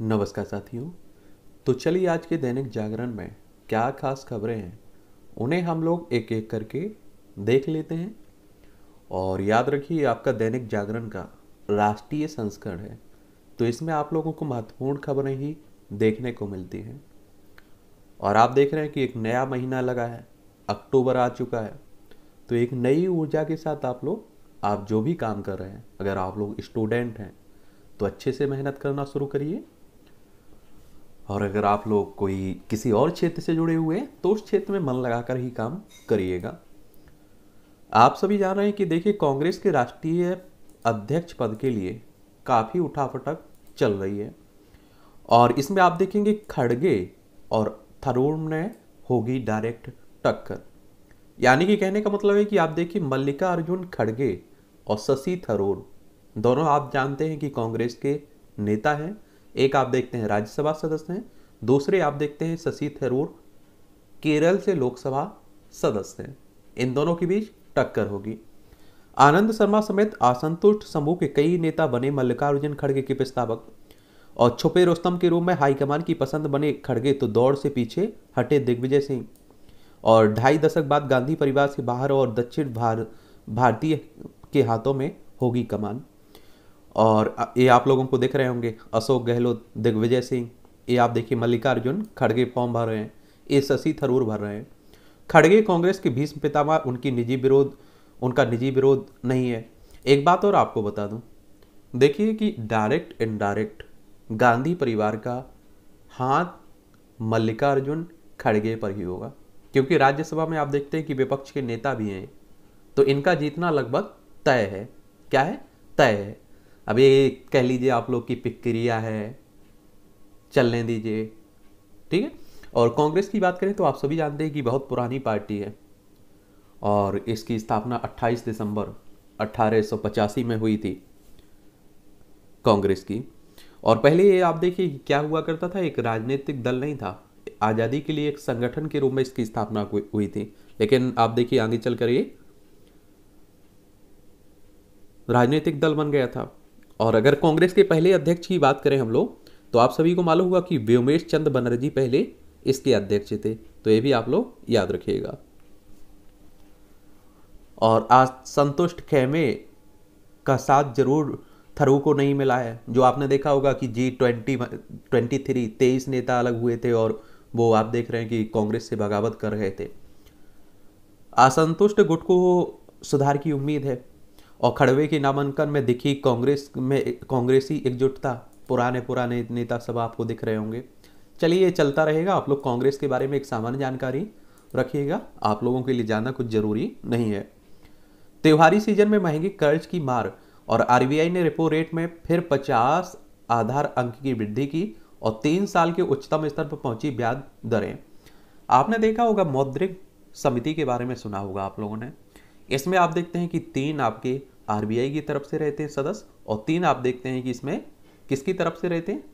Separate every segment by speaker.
Speaker 1: नमस्कार साथियों तो चलिए आज के दैनिक जागरण में क्या खास खबरें हैं उन्हें हम लोग एक एक करके देख लेते हैं और याद रखिए आपका दैनिक जागरण का राष्ट्रीय संस्करण है तो इसमें आप लोगों को महत्वपूर्ण खबरें ही देखने को मिलती हैं और आप देख रहे हैं कि एक नया महीना लगा है अक्टूबर आ चुका है तो एक नई ऊर्जा के साथ आप लोग आप जो भी काम कर रहे हैं अगर आप लोग स्टूडेंट हैं तो अच्छे से मेहनत करना शुरू करिए और अगर आप लोग कोई किसी और क्षेत्र से जुड़े हुए हैं तो उस क्षेत्र में मन लगाकर ही काम करिएगा आप सभी जान रहे हैं कि देखिए कांग्रेस के राष्ट्रीय अध्यक्ष पद के लिए काफ़ी उठापटक चल रही है और इसमें आप देखेंगे खड़गे और थरूर ने होगी डायरेक्ट टक्कर यानी कि कहने का मतलब है कि आप देखिए मल्लिका अर्जुन खड़गे और शशि थरूर दोनों आप जानते हैं कि कांग्रेस के नेता हैं एक आप देखते हैं राज्यसभा सदस्य हैं दूसरे आप देखते हैं शशि थरूर केरल से लोकसभा सदस्य हैं इन दोनों के बीच टक्कर होगी आनंद शर्मा समेत असंतुष्ट समूह के कई नेता बने मल्लिकार्जुन खड़गे के प्रस्तावक और छुपे रोस्तम के रूप में हाईकमान की पसंद बने खड़गे तो दौड़ से पीछे हटे दिग्विजय सिंह और ढाई दशक बाद गांधी परिवार से बाहर और दक्षिण भार भारतीय के हाथों में होगी कमान और ये आप लोगों को देख रहे होंगे अशोक गहलोत दिग्विजय सिंह ये आप देखिए मल्लिकार्जुन खड़गे फॉर्म भर रहे हैं ये शशि थरूर भर रहे हैं खड़गे कांग्रेस के भीष्म पितामह उनकी निजी विरोध उनका निजी विरोध नहीं है एक बात और आपको बता दूं देखिए कि डायरेक्ट इनडायरेक्ट गांधी परिवार का हाथ मल्लिकार्जुन खड़गे पर ही होगा क्योंकि राज्यसभा में आप देखते हैं कि विपक्ष के नेता भी हैं तो इनका जीतना लगभग तय है क्या है तय है अब ये कह लीजिए आप लोग की प्रक्रिया है चलने दीजिए ठीक है और कांग्रेस की बात करें तो आप सभी जानते हैं कि बहुत पुरानी पार्टी है और इसकी स्थापना 28 दिसंबर अट्ठारह में हुई थी कांग्रेस की और पहले ये आप देखिए क्या हुआ करता था एक राजनीतिक दल नहीं था आज़ादी के लिए एक संगठन के रूप में इसकी स्थापना हुई थी लेकिन आप देखिए आगे चल कर ये राजनीतिक दल बन गया था और अगर कांग्रेस के पहले अध्यक्ष की बात करें हम लोग तो आप सभी को मालूम हुआ कि व्योमेश चंद बनर्जी पहले इसके अध्यक्ष थे तो ये भी आप लोग याद रखिएगा और आज संतुष्ट खेमे का साथ जरूर थरू को नहीं मिला है जो आपने देखा होगा कि जी ट्वेंटी ट्वेंटी थ्री तेईस नेता अलग हुए थे और वो आप देख रहे हैं कि कांग्रेस से बगावत कर रहे थे असंतुष्ट गुट को सुधार की उम्मीद है और खड़वे के नामांकन में दिखी कांग्रेस में कांग्रेसी एकजुटता पुराने पुराने नेता सब आपको दिख रहे होंगे चलिए ये चलता रहेगा आप लोग कांग्रेस के बारे में एक सामान्य जानकारी रखिएगा आप लोगों के लिए जाना कुछ जरूरी नहीं है त्योहारी सीजन में महंगी कर्ज की मार और आरबीआई ने रेपो रेट में फिर पचास आधार अंक की वृद्धि की और तीन साल के उच्चतम स्तर पर पहुंची ब्याज दरें आपने देखा होगा मौद्रिक समिति के बारे में सुना होगा आप लोगों ने इसमें आप देखते हैं कि तीन आपके आरबीआई की तरफ से रहते हैं सदस्य और तीन आप देखते हैं कि इसमें किसकी तरफ से रहते हैं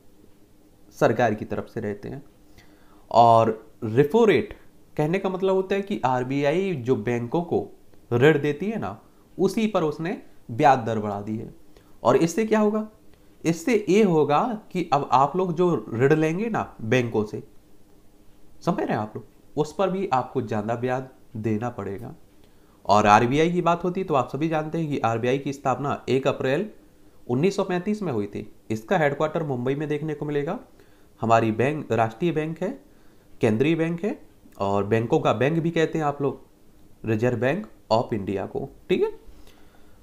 Speaker 1: सरकार की तरफ से रहते हैं और रिपो रेट कहने का मतलब होता है कि आरबीआई जो बैंकों को ऋण देती है ना उसी पर उसने ब्याज दर बढ़ा दी है और इससे क्या होगा इससे ये होगा कि अब आप लोग जो ऋण लेंगे ना बैंकों से समझ रहे हैं आप लोग उस पर भी आपको ज़्यादा ब्याज देना पड़ेगा और आरबीआई की बात होती है तो आप सभी जानते हैं कि आरबीआई की स्थापना एक अप्रैल 1935 में हुई थी इसका हेडक्वार्टर मुंबई में देखने को मिलेगा हमारी बैंक राष्ट्रीय बैंक है केंद्रीय बैंक है और बैंकों का बैंक भी कहते हैं आप लोग रिजर्व बैंक ऑफ इंडिया को ठीक है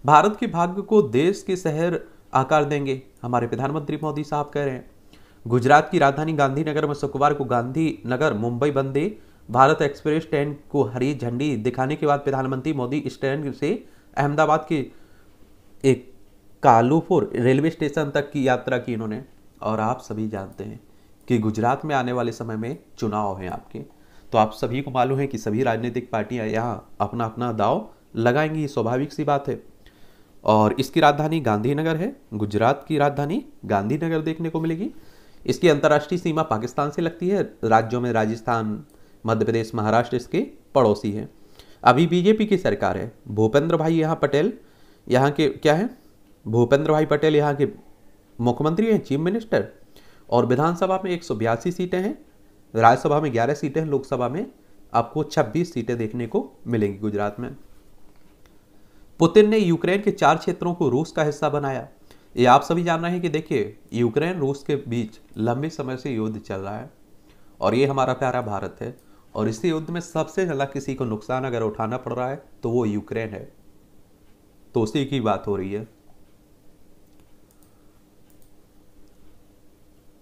Speaker 1: भारत के भाग्य को देश के शहर आकार देंगे हमारे प्रधानमंत्री मोदी साहब कह रहे हैं गुजरात की राजधानी गांधीनगर में शुक्रवार को गांधी नगर मुंबई बंदी भारत एक्सप्रेस ट्रेन को हरी झंडी दिखाने के बाद प्रधानमंत्री मोदी इस ट्रेन से अहमदाबाद के एक कालूपुर रेलवे स्टेशन तक की यात्रा की इन्होंने और आप सभी जानते हैं कि गुजरात में आने वाले समय में चुनाव हैं आपके तो आप सभी को मालूम है कि सभी राजनीतिक पार्टियां यहाँ अपना अपना दाव लगाएंगी स्वाभाविक सी बात है और इसकी राजधानी गांधीनगर है गुजरात की राजधानी गांधीनगर देखने को मिलेगी इसकी अंतर्राष्ट्रीय सीमा पाकिस्तान से लगती है राज्यों में राजस्थान मध्य प्रदेश महाराष्ट्र इसके पड़ोसी हैं अभी बीजेपी की सरकार है भूपेंद्र भाई यहाँ पटेल यहाँ के क्या है भूपेंद्र भाई पटेल यहाँ के मुख्यमंत्री हैं चीफ मिनिस्टर और विधानसभा में एक सीटें हैं राज्यसभा में ग्यारह सीटें हैं लोकसभा में आपको छब्बीस सीटें देखने को मिलेंगी गुजरात में पुतिन ने यूक्रेन के चार क्षेत्रों को रूस का हिस्सा बनाया ये आप सभी जान रहे हैं कि देखिए यूक्रेन रूस के बीच लंबे समय से युद्ध चल रहा है और ये हमारा प्यारा भारत है और इसी युद्ध में सबसे ज़्यादा किसी को नुकसान अगर उठाना पड़ रहा है तो वो यूक्रेन है तो उसी की बात हो रही है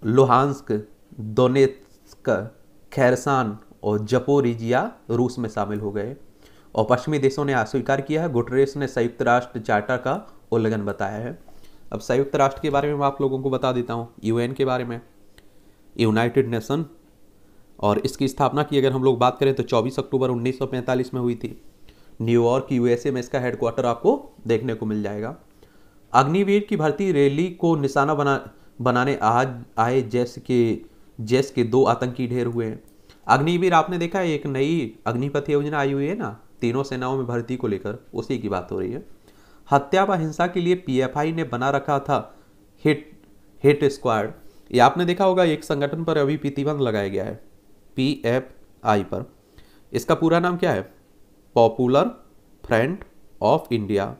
Speaker 1: लोहानस्क दोनेत्स्क खैरसान और जपोरिजिया रूस में शामिल हो गए और पश्चिमी देशों ने अस्वीकार किया है गुटरेस ने संयुक्त राष्ट्र चार्टर का उल्लंघन बताया है अब संयुक्त राष्ट्र के बारे में मैं आप लोगों को बता देता हूँ यूएन के बारे में यूनाइटेड नेशन और इसकी स्थापना की अगर हम लोग बात करें तो 24 अक्टूबर 1945 में हुई थी न्यूयॉर्क यूएसए में इसका हेडक्वार्टर आपको देखने को मिल जाएगा अग्निवीर की भर्ती रैली को निशाना बना बनाने आज आए जैस के जैस के दो आतंकी ढेर हुए हैं अग्निवीर आपने देखा है एक नई अग्निपथ योजना आई हुई है ना तीनों सेनाओं में भर्ती को लेकर उसी की बात हो रही है हत्या व हिंसा के लिए पीएफआई ने बना रखा था हिट हिट स्क्वाड ये आपने देखा होगा एक संगठन पर अभी प्रतिबंध लगाया गया है पी एफ आई पर इसका पूरा नाम क्या है पॉपुलर फ्रंट ऑफ इंडिया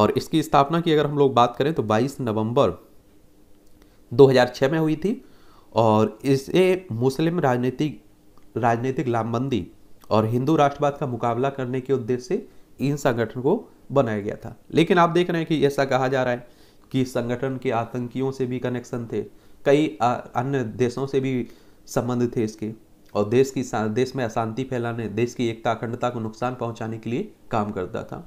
Speaker 1: और इसकी स्थापना की अगर हम लोग बात करें तो 22 नवंबर 2006 में हुई थी और इसे मुस्लिम राजनीतिक राजनीतिक लामबंदी और हिंदू राष्ट्रवाद का मुकाबला करने के उद्देश्य से इन संगठन को बनाया गया था लेकिन आप देख रहे हैं कि ऐसा कहा जा रहा है कि संगठन के आतंकियों से भी कनेक्शन थे कई अन्य देशों से भी संबंध थे इसके और देश की देश में अशांति फैलाने देश की एकता अखंडता को नुकसान पहुंचाने के लिए काम करता था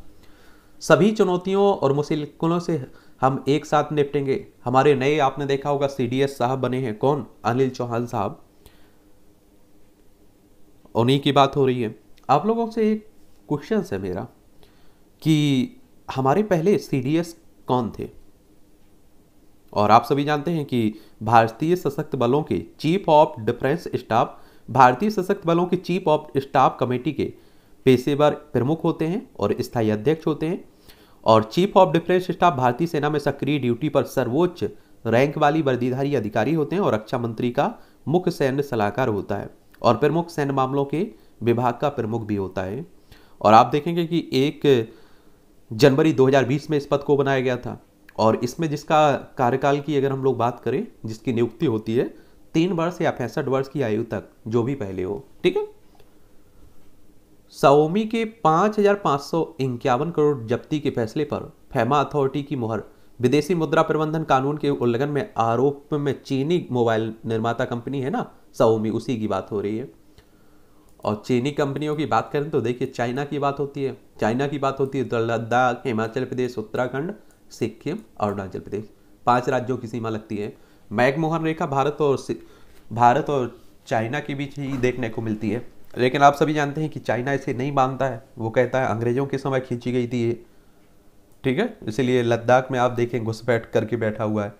Speaker 1: सभी चुनौतियों और मुश्किलों से हम एक साथ निपटेंगे हमारे नए आपने देखा होगा सीडीएस साहब बने हैं कौन अनिल चौहान साहब उन्हीं की बात हो रही है आप लोगों से एक क्वेश्चन है मेरा कि हमारे पहले सीडीएस कौन थे और आप सभी जानते हैं कि भारतीय सशक्त बलों के चीफ ऑफ डिफेंस स्टाफ भारतीय सशक्त बलों के चीफ ऑफ स्टाफ कमेटी के पेशेवर प्रमुख होते हैं और स्थायी अध्यक्ष होते हैं और चीफ ऑफ डिफेंस स्टाफ भारतीय सेना में सक्रिय ड्यूटी पर सर्वोच्च रैंक वाली वर्दीधारी अधिकारी होते हैं और रक्षा मंत्री का मुख्य सैन्य सलाहकार होता है और प्रमुख सैन्य मामलों के विभाग का प्रमुख भी होता है और आप देखेंगे कि एक जनवरी 2020 में इस पद को बनाया गया था और इसमें जिसका कार्यकाल की अगर हम लोग बात करें जिसकी नियुक्ति होती है तीन वर्ष या पैंसठ वर्ष की आयु तक जो भी पहले हो ठीक है सौमी के पांच हजार पांच सौ इक्यावन करोड़ जब्ती के फैसले पर फेमा अथॉरिटी की मुहर विदेशी मुद्रा प्रबंधन कानून के उल्लंघन में आरोप में चीनी मोबाइल निर्माता कंपनी है ना सौमी उसी की बात हो रही है और चीनी कंपनियों की बात करें तो देखिए चाइना की बात होती है चाइना की बात होती है तो लद्दाख हिमाचल प्रदेश उत्तराखंड सिक्किम अरुणाचल प्रदेश पांच राज्यों की सीमा लगती है मैकमोहन रेखा भारत और भारत और चाइना के बीच ही देखने को मिलती है लेकिन आप सभी जानते हैं कि चाइना इसे नहीं मानता है वो कहता है अंग्रेजों के समय खींची गई थी ये ठीक है इसीलिए लद्दाख में आप देखें घुसपैठ करके बैठा हुआ है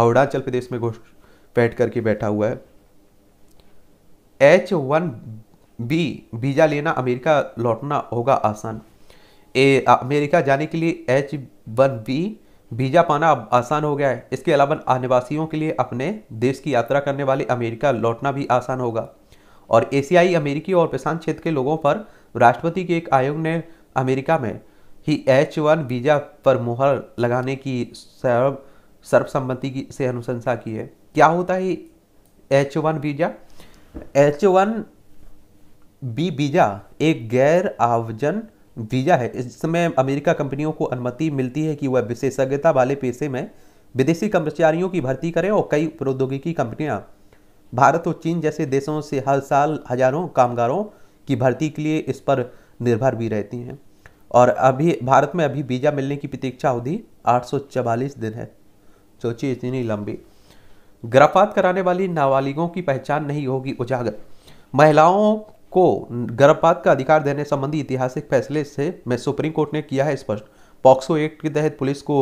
Speaker 1: अरुणाचल प्रदेश में घुसपैठ करके बैठा हुआ है एच वन बी वीज़ा लेना अमेरिका लौटना होगा आसान ए अमेरिका जाने के लिए एच वन बी वीज़ा पाना अब आसान हो गया है इसके अलावा निवासियों के लिए अपने देश की यात्रा करने वाले अमेरिका लौटना भी आसान होगा और एशियाई अमेरिकी और प्रशांत क्षेत्र के लोगों पर राष्ट्रपति के एक आयोग ने अमेरिका में ही एच वन वीज़ा पर मुहर लगाने की सर्व सर्वसम्मति की से अनुशंसा की है क्या होता है H one visa H one B visa एक गैर आवजन वीजा है इस समय अमेरिका कंपनियों को अनुमति मिलती है कि वह विशेषज्ञता वाले पेशे में विदेशी कर्मचारियों की भर्ती करें और कई प्रौद्योगिकी कंपनियां भारत और चीन जैसे देशों से हर साल हजारों कामगारों की भर्ती के लिए इस पर निर्भर भी रहती हैं और अभी भारत में अभी वीज़ा मिलने की प्रतीक्षा अवधि आठ दिन है सोचिए इतनी लंबी गर्भपात कराने वाली नाबालिगों की पहचान नहीं होगी उजागर महिलाओं को गर्भपात का अधिकार देने संबंधी ऐतिहासिक फैसले से में सुप्रीम कोर्ट ने किया है स्पष्ट पॉक्सो एक्ट के तहत पुलिस को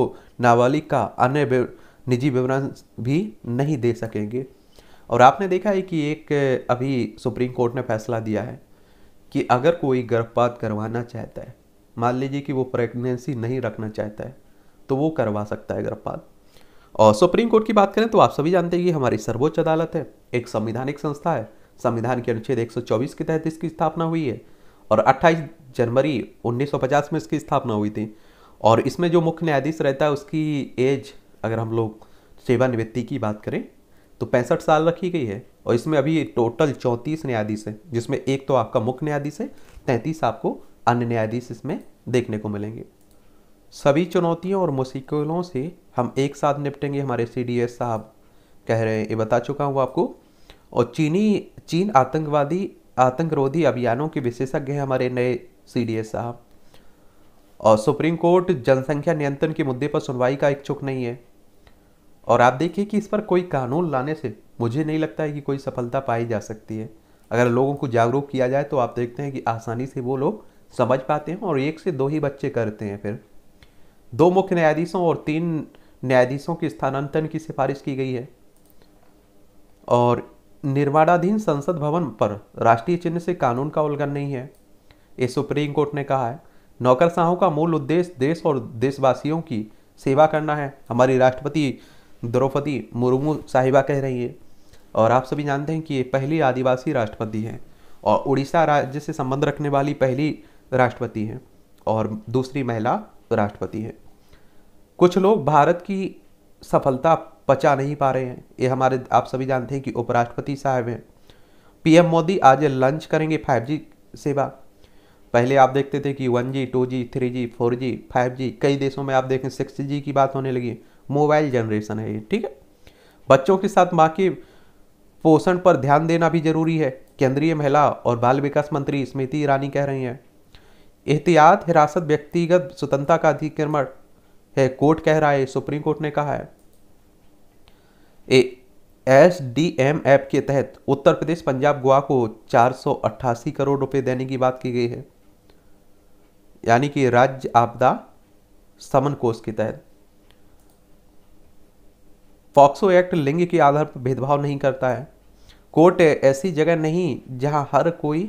Speaker 1: नाबालिग का अन्य निजी विवरण भी नहीं दे सकेंगे और आपने देखा है कि एक अभी सुप्रीम कोर्ट ने फैसला दिया है कि अगर कोई गर्भपात करवाना चाहता है मान लीजिए कि वो प्रेगनेंसी नहीं रखना चाहता है तो वो करवा सकता है गर्भपात और सुप्रीम कोर्ट की बात करें तो आप सभी जानते हैं कि हमारी सर्वोच्च अदालत है एक संवैधानिक संस्था है संविधान के अनुच्छेद 124 के तहत इसकी स्थापना हुई है और 28 जनवरी 1950 में इसकी स्थापना हुई थी और इसमें जो मुख्य न्यायाधीश रहता है उसकी एज अगर हम लोग सेवानिवृत्ति की बात करें तो पैंसठ साल रखी गई है और इसमें अभी टोटल चौंतीस न्यायाधीश है जिसमें एक तो आपका मुख्य न्यायाधीश है तैंतीस आपको अन्य न्यायाधीश इसमें देखने को मिलेंगे सभी चुनौतियों और मुश्किलों से हम एक साथ निपटेंगे हमारे सी साहब कह रहे हैं ये बता चुका हूँ आपको और चीनी चीन आतंकवादी आतंकरोधी अभियानों के विशेषज्ञ हैं हमारे नए सी साहब और सुप्रीम कोर्ट जनसंख्या नियंत्रण के मुद्दे पर सुनवाई का इच्छुक नहीं है और आप देखिए कि इस पर कोई कानून लाने से मुझे नहीं लगता है कि कोई सफलता पाई जा सकती है अगर लोगों को जागरूक किया जाए तो आप देखते हैं कि आसानी से वो लोग समझ पाते हैं और एक से दो ही बच्चे करते हैं फिर दो मुख्य न्यायाधीशों और तीन न्यायाधीशों के स्थानांतरण की सिफारिश की गई है और निर्माणाधीन संसद भवन पर राष्ट्रीय चिन्ह से कानून का उल्लंघन नहीं है ये सुप्रीम कोर्ट ने कहा है नौकरशाहों का मूल उद्देश्य देश और देशवासियों की सेवा करना है हमारी राष्ट्रपति द्रौपदी मुर्मू साहिबा कह रही है और आप सभी जानते हैं कि ये पहली आदिवासी राष्ट्रपति हैं और उड़ीसा राज्य से संबंध रखने वाली पहली राष्ट्रपति हैं और दूसरी महिला राष्ट्रपति है कुछ लोग भारत की सफलता पचा नहीं पा रहे हैं ये हमारे आप सभी जानते हैं कि उपराष्ट्रपति साहब हैं पीएम मोदी आज लंच करेंगे 5G सेवा पहले आप देखते थे कि 1G, 2G, 3G, 4G, 5G कई देशों में आप देखें 6G की बात होने लगी मोबाइल जनरेशन है ये ठीक है बच्चों के साथ माँ के पोषण पर ध्यान देना भी जरूरी है केंद्रीय महिला और बाल विकास मंत्री स्मृति ईरानी कह रही हैं एहतियात हिरासत व्यक्तिगत स्वतंत्रता का अधिक्रमण है कोर्ट कह रहा है सुप्रीम कोर्ट ने कहा है एस डी एम ऐप के तहत उत्तर प्रदेश पंजाब गोवा को अट्ठासी करोड़ रुपए देने की बात की गई है यानी कि राज्य आपदा समन कोष के तहत फॉक्सो एक्ट लिंग के आधार पर भेदभाव नहीं करता है कोर्ट ऐसी जगह नहीं जहां हर कोई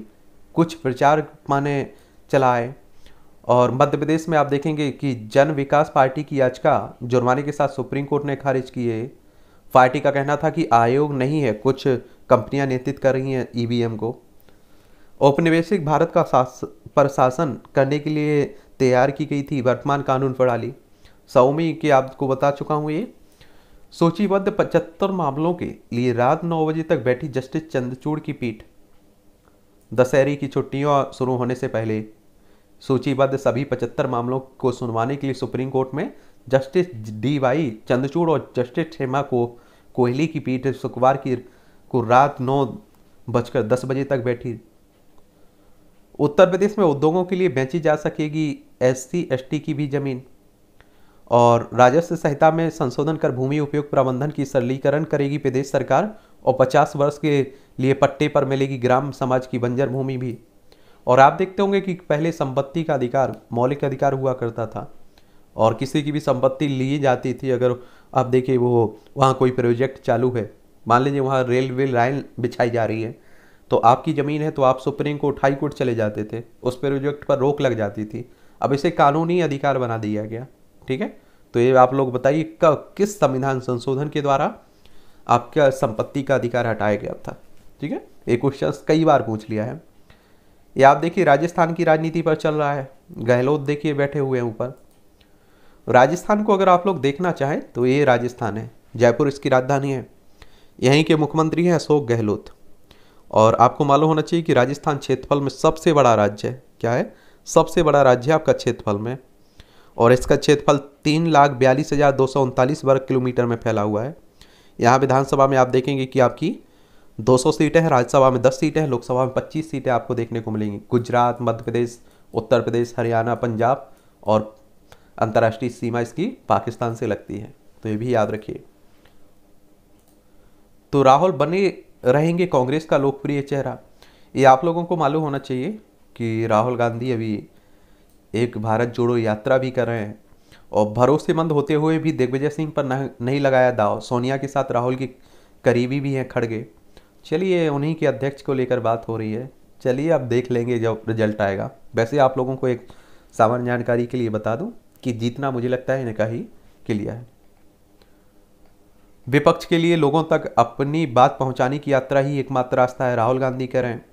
Speaker 1: कुछ प्रचार माने चलाए और मध्य प्रदेश में आप देखेंगे कि जन विकास पार्टी की याचिका जुर्माने के साथ सुप्रीम कोर्ट ने खारिज की है फार्टी का कहना था कि आयोग नहीं है कुछ कंपनियां नेतृत्व कर रही हैं ईवीएम e को औपनिवेशिक भारत का शास पर शासन करने के लिए तैयार की गई थी वर्तमान कानून प्रणाली सौमी के आपको बता चुका हूँ ये सूचीबद्ध पचहत्तर मामलों के लिए रात नौ बजे तक बैठी जस्टिस चंद्रचूड़ की पीठ दशहरी की छुट्टियों शुरू होने से पहले सूचीबद्ध सभी पचहत्तर मामलों को सुनवाने के लिए सुप्रीम कोर्ट में जस्टिस डी वाई चंद्रचूड़ और जस्टिस खेमा को कोहली की पीठ शुक्रवार की को रात नौ बजकर दस बजे तक बैठी उत्तर प्रदेश में उद्योगों के लिए बेची जा सकेगी एस सी की भी जमीन और राजस्व संहिता में संशोधन कर भूमि उपयोग प्रबंधन की सरलीकरण करेगी प्रदेश सरकार और 50 वर्ष के लिए पट्टे पर मिलेगी ग्राम समाज की बंजर भूमि भी और आप देखते होंगे कि पहले संपत्ति का अधिकार मौलिक अधिकार हुआ करता था और किसी की भी संपत्ति ली जाती थी अगर आप देखिए वो वहाँ कोई प्रोजेक्ट चालू है मान लीजिए वहाँ रेलवे लाइन बिछाई जा रही है तो आपकी ज़मीन है तो आप सुप्रीम कोर्ट हाई कोर्ट चले जाते थे उस प्रोजेक्ट पर रोक लग जाती थी अब इसे कानूनी अधिकार बना दिया गया ठीक है तो ये आप लोग बताइए कब किस संविधान संशोधन के द्वारा आपका संपत्ति का अधिकार हटाया गया था ठीक है ये क्वेश्चन कई बार पूछ लिया है ये आप देखिए राजस्थान की राजनीति पर चल रहा है गहलोत देखिए बैठे हुए हैं ऊपर राजस्थान को अगर आप लोग देखना चाहें तो ये राजस्थान है जयपुर इसकी राजधानी है यहीं के मुख्यमंत्री हैं अशोक गहलोत और आपको मालूम होना चाहिए कि राजस्थान क्षेत्रफल में सबसे बड़ा राज्य है क्या है सबसे बड़ा राज्य है आपका क्षेत्रफल में और इसका क्षेत्रफल तीन लाख बयालीस हज़ार दो सौ उनतालीस वर्ग किलोमीटर में फैला हुआ है यहाँ विधानसभा में आप देखेंगे कि आपकी 200 सीटें हैं राज्यसभा में 10 सीटें हैं लोकसभा में 25 सीटें आपको देखने को मिलेंगी गुजरात मध्य प्रदेश उत्तर प्रदेश हरियाणा पंजाब और अंतर्राष्ट्रीय सीमा इसकी पाकिस्तान से लगती है तो ये भी याद रखिए तो राहुल बने रहेंगे कांग्रेस का लोकप्रिय चेहरा ये आप लोगों को मालूम होना चाहिए कि राहुल गांधी अभी एक भारत जोड़ो यात्रा भी कर रहे हैं और भरोसेमंद होते हुए भी दिग्विजय सिंह पर नहीं लगाया दाव सोनिया के साथ राहुल की करीबी भी हैं खड़गे चलिए उन्हीं के अध्यक्ष को लेकर बात हो रही है चलिए आप देख लेंगे जब रिजल्ट आएगा वैसे आप लोगों को एक सामान्य जानकारी के लिए बता दूं कि जीतना मुझे लगता है इनका ही किलिया है विपक्ष के लिए लोगों तक अपनी बात पहुंचाने की यात्रा ही एकमात्र रास्ता है राहुल गांधी कह रहे हैं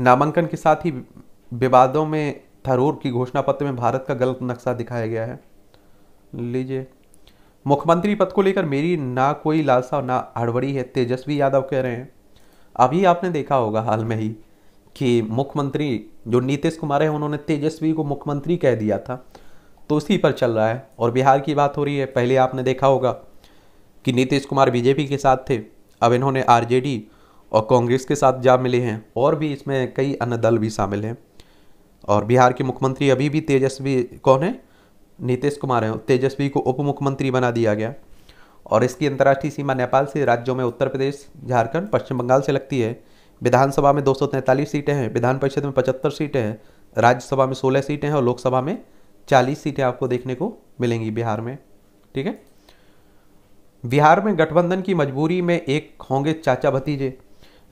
Speaker 1: नामांकन के साथ ही विवादों में थरूर की घोषणा पत्र में भारत का गलत नक्शा दिखाया गया है लीजिए मुख्यमंत्री पद को लेकर मेरी ना कोई लालसा ना हड़बड़ी है तेजस्वी यादव कह रहे हैं अभी आपने देखा होगा हाल में ही कि मुख्यमंत्री जो नीतीश कुमार है उन्होंने तेजस्वी को मुख्यमंत्री कह दिया था तो उसी पर चल रहा है और बिहार की बात हो रही है पहले आपने देखा होगा कि नीतीश कुमार बीजेपी के साथ थे अब इन्होंने आरजेडी और कांग्रेस के साथ जा मिले हैं और भी इसमें कई अन्य दल भी शामिल हैं और बिहार के मुख्यमंत्री अभी भी तेजस्वी कौन है नीतीश कुमार हैं तेजस्वी को उप मुख्यमंत्री बना दिया गया और इसकी अंतर्राष्ट्रीय सीमा नेपाल से राज्यों में उत्तर प्रदेश झारखंड पश्चिम बंगाल से लगती है विधानसभा में दो सीटें हैं विधान परिषद में पचहत्तर सीटें हैं राज्यसभा में सोलह सीटें हैं और लोकसभा में चालीस सीटें आपको देखने को मिलेंगी बिहार में ठीक है बिहार में गठबंधन की मजबूरी में एक होंगे चाचा भतीजे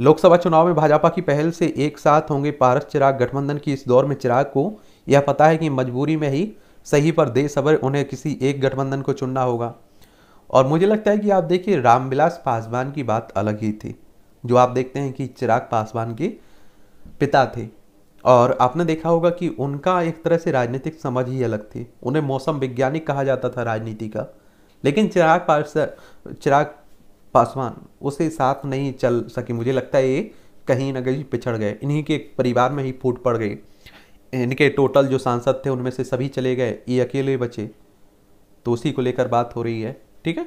Speaker 1: लोकसभा चुनाव में भाजपा की पहल से एक साथ होंगे पारस चिराग गठबंधन की इस दौर में चिराग को यह पता है कि मजबूरी में ही सही पर दे सबर उन्हें किसी एक गठबंधन को चुनना होगा और मुझे लगता है कि आप देखिए रामविलास पासवान की बात अलग ही थी जो आप देखते हैं कि चिराग पासवान के पिता थे और आपने देखा होगा कि उनका एक तरह से राजनीतिक समझ ही अलग थी उन्हें मौसम वैज्ञानिक कहा जाता था राजनीति का लेकिन चिराग पास चिराग पासवान उसे साथ नहीं चल सके मुझे लगता है ये कहीं ना कहीं पिछड़ गए इन्हीं के परिवार में ही फूट पड़ गए इनके टोटल जो सांसद थे उनमें से सभी चले गए ये अकेले बचे तो उसी को लेकर बात हो रही है ठीक है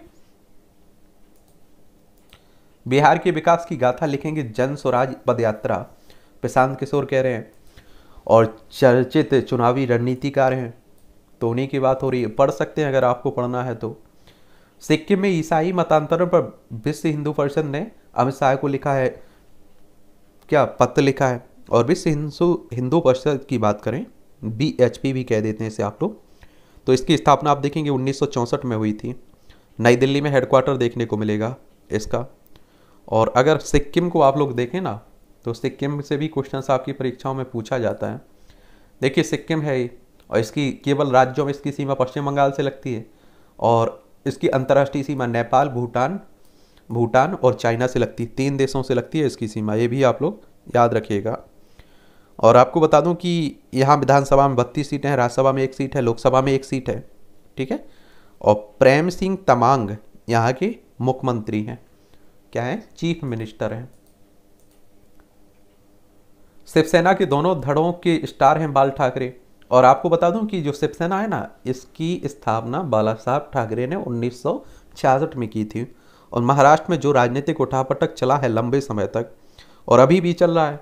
Speaker 1: बिहार के विकास की गाथा लिखेंगे जन स्वराज पद यात्रा प्रशांत किशोर कह रहे हैं और चर्चित चुनावी रणनीतिकार हैं तो उन्हीं की बात हो रही है पढ़ सकते हैं अगर आपको पढ़ना है तो सिक्किम में ईसाई मतांतरण पर विश्व हिंदू परिषद ने अमित शाह को लिखा है क्या पत्र लिखा है और विश्व हिंदू हिंदू परिषद की बात करें बी एच पी भी कह देते हैं इसे आप लोग तो इसकी स्थापना आप देखेंगे उन्नीस में हुई थी नई दिल्ली में हेडक्वार्टर देखने को मिलेगा इसका और अगर सिक्किम को आप लोग देखें ना तो सिक्किम से भी क्वेश्चन आपकी परीक्षाओं में पूछा जाता है देखिए सिक्किम है ही और इसकी केवल राज्यों में इसकी सीमा पश्चिम बंगाल से लगती है और इसकी अंतर्राष्ट्रीय सीमा नेपाल भूटान भूटान और चाइना से लगती है तीन देशों से लगती है इसकी सीमा ये भी आप लोग याद रखिएगा और आपको बता दूं कि यहाँ विधानसभा में बत्तीस सीटें हैं राज्यसभा में एक सीट है लोकसभा में एक सीट है ठीक है और प्रेम सिंह तमांग यहाँ के मुख्यमंत्री हैं क्या है चीफ मिनिस्टर हैं शिवसेना के दोनों धड़ों के स्टार हैं बाल ठाकरे और आपको बता दूं कि जो शिवसेना है ना इसकी स्थापना बाला साहब ठाकरे ने उन्नीस में की थी और महाराष्ट्र में जो राजनीतिक उठापटक चला है लंबे समय तक और अभी भी चल रहा है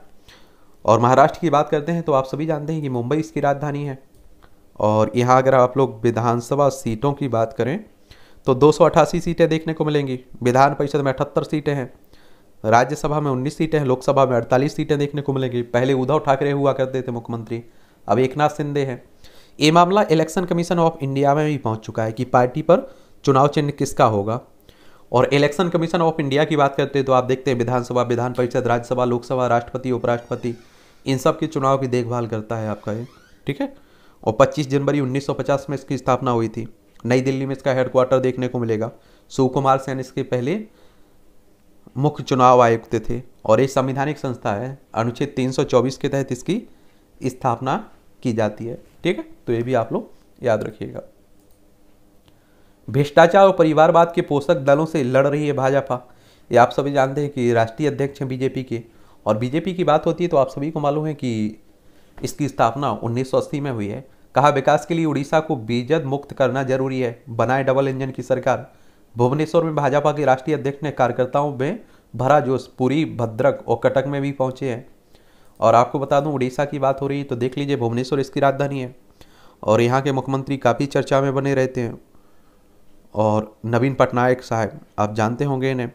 Speaker 1: और महाराष्ट्र की बात करते हैं तो आप सभी जानते हैं कि मुंबई इसकी राजधानी है और यहाँ अगर आप लोग विधानसभा सीटों की बात करें तो दो सीटें देखने को मिलेंगी विधान परिषद में अठहत्तर सीटें हैं राज्यसभा में 19 सीटें हैं लोकसभा में 48 सीटें देखने को मिलेंगी पहले उद्धव ठाकरे हुआ करते थे मुख्यमंत्री अब एक नाथ शिंदे हैं ये मामला इलेक्शन कमीशन ऑफ इंडिया में भी पहुंच चुका है कि पार्टी पर चुनाव चिन्ह किसका होगा और इलेक्शन कमीशन ऑफ इंडिया की बात करते हैं तो आप देखते हैं विधानसभा विधान परिषद राज्यसभा लोकसभा राष्ट्रपति उपराष्ट्रपति इन सब के चुनाव की देखभाल करता है आपका ये ठीक है और पच्चीस जनवरी उन्नीस में इसकी स्थापना हुई थी नई दिल्ली में इसका हेडक्वार्टर देखने को मिलेगा शिव कुमार सेन इसके पहले मुख्य चुनाव आयुक्त थे और ये संविधानिक संस्था है अनुच्छेद 324 के तहत इसकी स्थापना की जाती है ठीक है तो ये भी आप लोग याद रखिएगा भ्रष्टाचार और परिवारवाद के पोषक दलों से लड़ रही है भाजपा ये आप सभी जानते हैं कि राष्ट्रीय अध्यक्ष हैं बीजेपी के और बीजेपी की बात होती है तो आप सभी को मालूम है कि इसकी स्थापना 1980 में हुई है कहा विकास के लिए उड़ीसा को बेजद मुक्त करना जरूरी है बनाए डबल इंजन की सरकार भुवनेश्वर में भाजपा के राष्ट्रीय अध्यक्ष ने कार्यकर्ताओं में भरा जोश पूरी भद्रक और कटक में भी पहुंचे हैं और आपको बता दूं उड़ीसा की बात हो रही है तो देख लीजिए भुवनेश्वर इसकी राजधानी है और यहाँ के मुख्यमंत्री काफ़ी चर्चा में बने रहते हैं और नवीन पटनायक साहब आप जानते होंगे इन्हें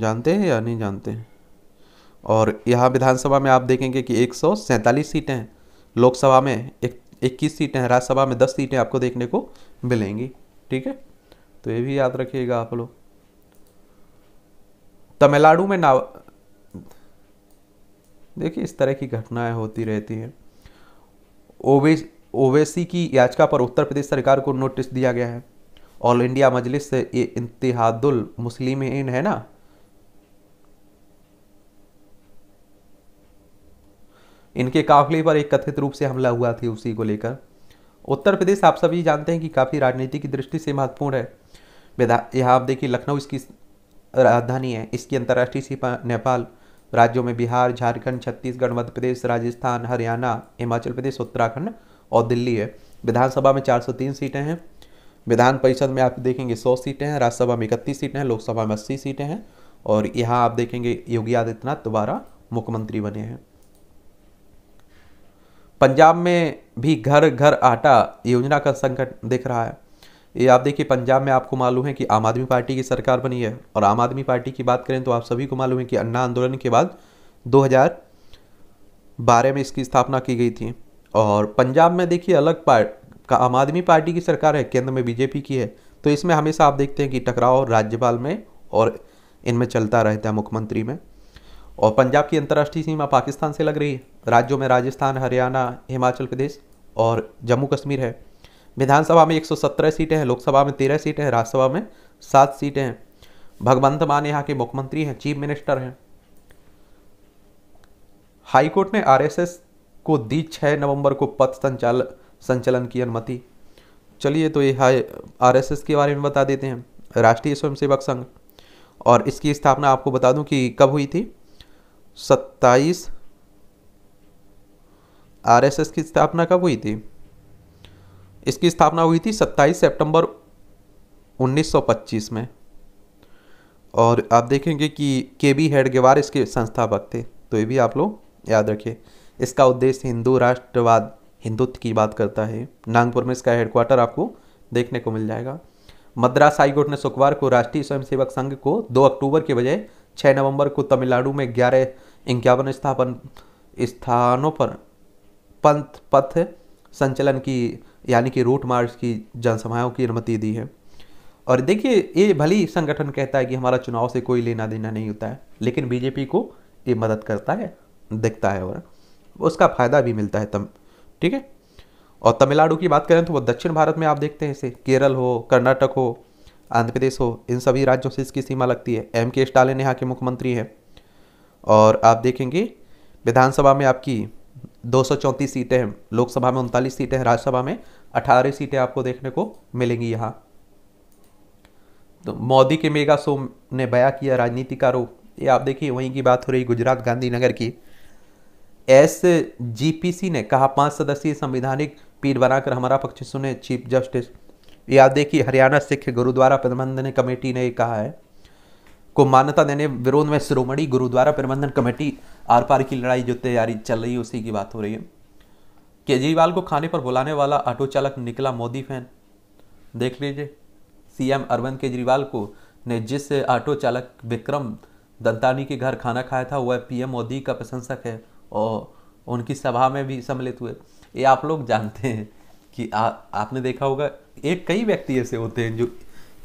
Speaker 1: जानते हैं या नहीं जानते हैं और यहाँ विधानसभा में आप देखेंगे कि एक सीटें हैं लोकसभा में एक इक्कीस सीटें हैं राज्यसभा में दस सीटें आपको देखने को मिलेंगी ठीक है तो ये भी याद रखिएगा आप लोग तमिलनाडु में नाव देखिए इस तरह की घटनाएं होती रहती हैं ओवैसी की याचिका पर उत्तर प्रदेश सरकार को नोटिस दिया गया है ऑल इंडिया मजलिस से ये इंतहादुल है ना इनके काफिले पर एक कथित रूप से हमला हुआ थी उसी को लेकर उत्तर प्रदेश आप सभी जानते हैं कि काफ़ी राजनीति की दृष्टि से महत्वपूर्ण है विधा यहाँ आप देखिए लखनऊ इसकी राजधानी है इसकी अंतर्राष्ट्रीय सीमा नेपाल राज्यों में बिहार झारखंड छत्तीसगढ़ मध्य प्रदेश राजस्थान हरियाणा हिमाचल प्रदेश उत्तराखंड और दिल्ली है विधानसभा में 403 सीटें हैं विधान परिषद में आप देखेंगे 100 सीटें हैं राज्यसभा में इकतीस सीटें हैं लोकसभा में अस्सी सीटें हैं और यहाँ आप देखेंगे योगी आदित्यनाथ दोबारा मुख्यमंत्री बने हैं पंजाब में भी घर घर आटा योजना का संकट दिख रहा है ये आप देखिए पंजाब में आपको मालूम है कि आम आदमी पार्टी की सरकार बनी है और आम आदमी पार्टी की बात करें तो आप सभी को मालूम है कि अन्ना आंदोलन के बाद 2012 में इसकी स्थापना की गई थी और पंजाब में देखिए अलग पार्ट का आम आदमी पार्टी की सरकार है केंद्र में बीजेपी की है तो इसमें हमेशा आप देखते हैं कि टकराव राज्यपाल में और इनमें चलता रहता है मुख्यमंत्री में और पंजाब की अंतर्राष्ट्रीय सीमा पाकिस्तान से लग रही है राज्यों में राजस्थान हरियाणा हिमाचल प्रदेश और जम्मू कश्मीर है विधानसभा में 117 सीटें हैं लोकसभा में 13 सीटें हैं राज्यसभा में सात सीटें हैं भगवंत मान यहाँ के मुख्यमंत्री हैं चीफ मिनिस्टर हैं हाईकोर्ट ने आरएसएस को दी 6 नवंबर को पथ संचाल संचलन की अनुमति चलिए तो ये हाई आरएसएस के बारे में बता देते हैं राष्ट्रीय स्वयंसेवक संघ और इसकी स्थापना आपको बता दूं कि कब हुई थी सत्ताईस आरएसएस की स्थापना कब हुई थी इसकी स्थापना हुई थी 27 सितंबर 1925 में और आप देखेंगे कि के बी गेवार इसके संस्थापक थे तो ये भी आप लोग याद रखिए इसका उद्देश्य हिंदू राष्ट्रवाद हिंदुत्व की बात करता है नागपुर में इसका हेडक्वार्टर आपको देखने को मिल जाएगा मद्रास हाईकोर्ट ने शुक्रवार को राष्ट्रीय स्वयंसेवक संघ को 2 अक्टूबर के बजाय 6 नवंबर को तमिलनाडु में ग्यारह इक्यावन स्थापन स्थानों पर पंथ पथ संचलन की यानी कि रूट मार्च की जनसभाओं की अनुमति दी है और देखिए ये भली संगठन कहता है कि हमारा चुनाव से कोई लेना देना नहीं होता है लेकिन बीजेपी को ये मदद करता है दिखता है और उसका फ़ायदा भी मिलता है तम ठीक है और तमिलनाडु की बात करें तो वो दक्षिण भारत में आप देखते हैं इसे केरल हो कर्नाटक हो आंध्र प्रदेश हो इन सभी राज्यों से इसकी सीमा लगती है एम के स्टालिन यहाँ के मुख्यमंत्री हैं और आप देखेंगे विधानसभा में आपकी दो सीटें हैं लोकसभा में उनतालीस सीटें हैं राज्यसभा में अठारह सीटें आपको देखने को मिलेंगी यहाँ तो मोदी के मेगा शो ने बया किया राजनीति का रूप ये आप देखिए वहीं की बात हो रही गुजरात गांधीनगर की एस जीपीसी ने कहा पांच सदस्यीय संविधानिक पीठ बनाकर हमारा पक्ष सुने चीफ जस्टिस ये आप देखिए हरियाणा सिख गुरुद्वारा प्रबंधन कमेटी ने कहा है को मान्यता देने विरोध में श्रोमणी गुरुद्वारा प्रबंधन कमेटी आर पार की लड़ाई जो तैयारी चल रही है उसी की बात हो रही है केजरीवाल को खाने पर बुलाने वाला ऑटो चालक निकला मोदी फैन देख लीजिए सीएम अरविंद केजरीवाल को ने जिस ऑटो चालक विक्रम दंतानी के घर खाना खाया था वह पीएम मोदी का प्रशंसक है और उनकी सभा में भी सम्मिलित हुए ये आप लोग जानते हैं कि आ, आपने देखा होगा एक कई व्यक्ति ऐसे होते हैं जो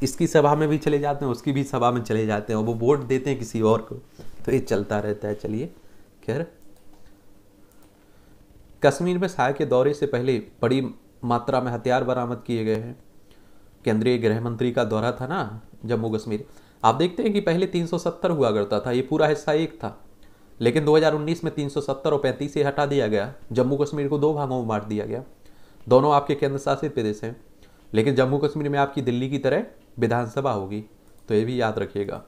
Speaker 1: इसकी सभा में भी चले जाते हैं उसकी भी सभा में चले जाते हैं और वो वोट देते हैं किसी और को तो ये चलता रहता है चलिए खैर कश्मीर में सहाय के दौरे से पहले बड़ी मात्रा में हथियार बरामद किए गए हैं केंद्रीय गृह मंत्री का दौरा था ना जम्मू कश्मीर आप देखते हैं कि पहले 370 हुआ करता था ये पूरा हिस्सा एक था लेकिन 2019 में 370 और 35 से हटा दिया गया जम्मू कश्मीर को दो भागों में बांट दिया गया दोनों आपके केंद्र शासित प्रदेश हैं लेकिन जम्मू कश्मीर में आपकी दिल्ली की तरह विधानसभा होगी तो ये भी याद रखिएगा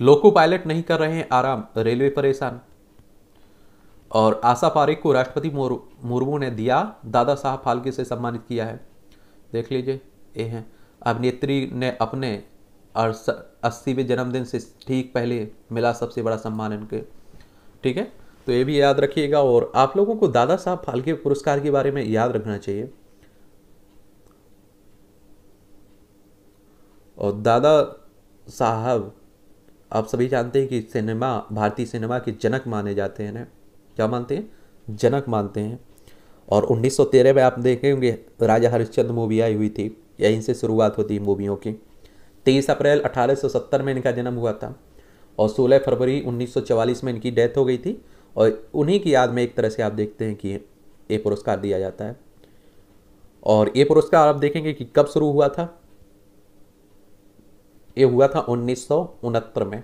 Speaker 1: लोको पायलट नहीं कर रहे हैं आराम रेलवे परेशान और आशा पारेख को राष्ट्रपति मुर्मू ने दिया दादा साहब फाल्के से सम्मानित किया है देख लीजिए ये हैं अभिनेत्री ने अपने अस्सीवें जन्मदिन से ठीक पहले मिला सबसे बड़ा सम्मान इनके ठीक है तो ये भी याद रखिएगा और आप लोगों को दादा साहब फाल्के पुरस्कार के बारे में याद रखना चाहिए और दादा साहब आप सभी जानते हैं कि सिनेमा भारतीय सिनेमा के जनक माने जाते हैं क्या मानते हैं जनक मानते हैं और 1913 में आप देखे होंगे राजा हरिश्चंद्र मूवी आई हुई थी यहीं से शुरुआत होती है मूवियों की तेईस अप्रैल 1870 में इनका जन्म हुआ था और 16 फरवरी 1944 में इनकी डेथ हो गई थी और उन्हीं की याद में एक तरह से आप देखते हैं कि ये पुरस्कार दिया जाता है और ये पुरस्कार आप देखेंगे कि कब शुरू हुआ था ये हुआ था उन्नीस में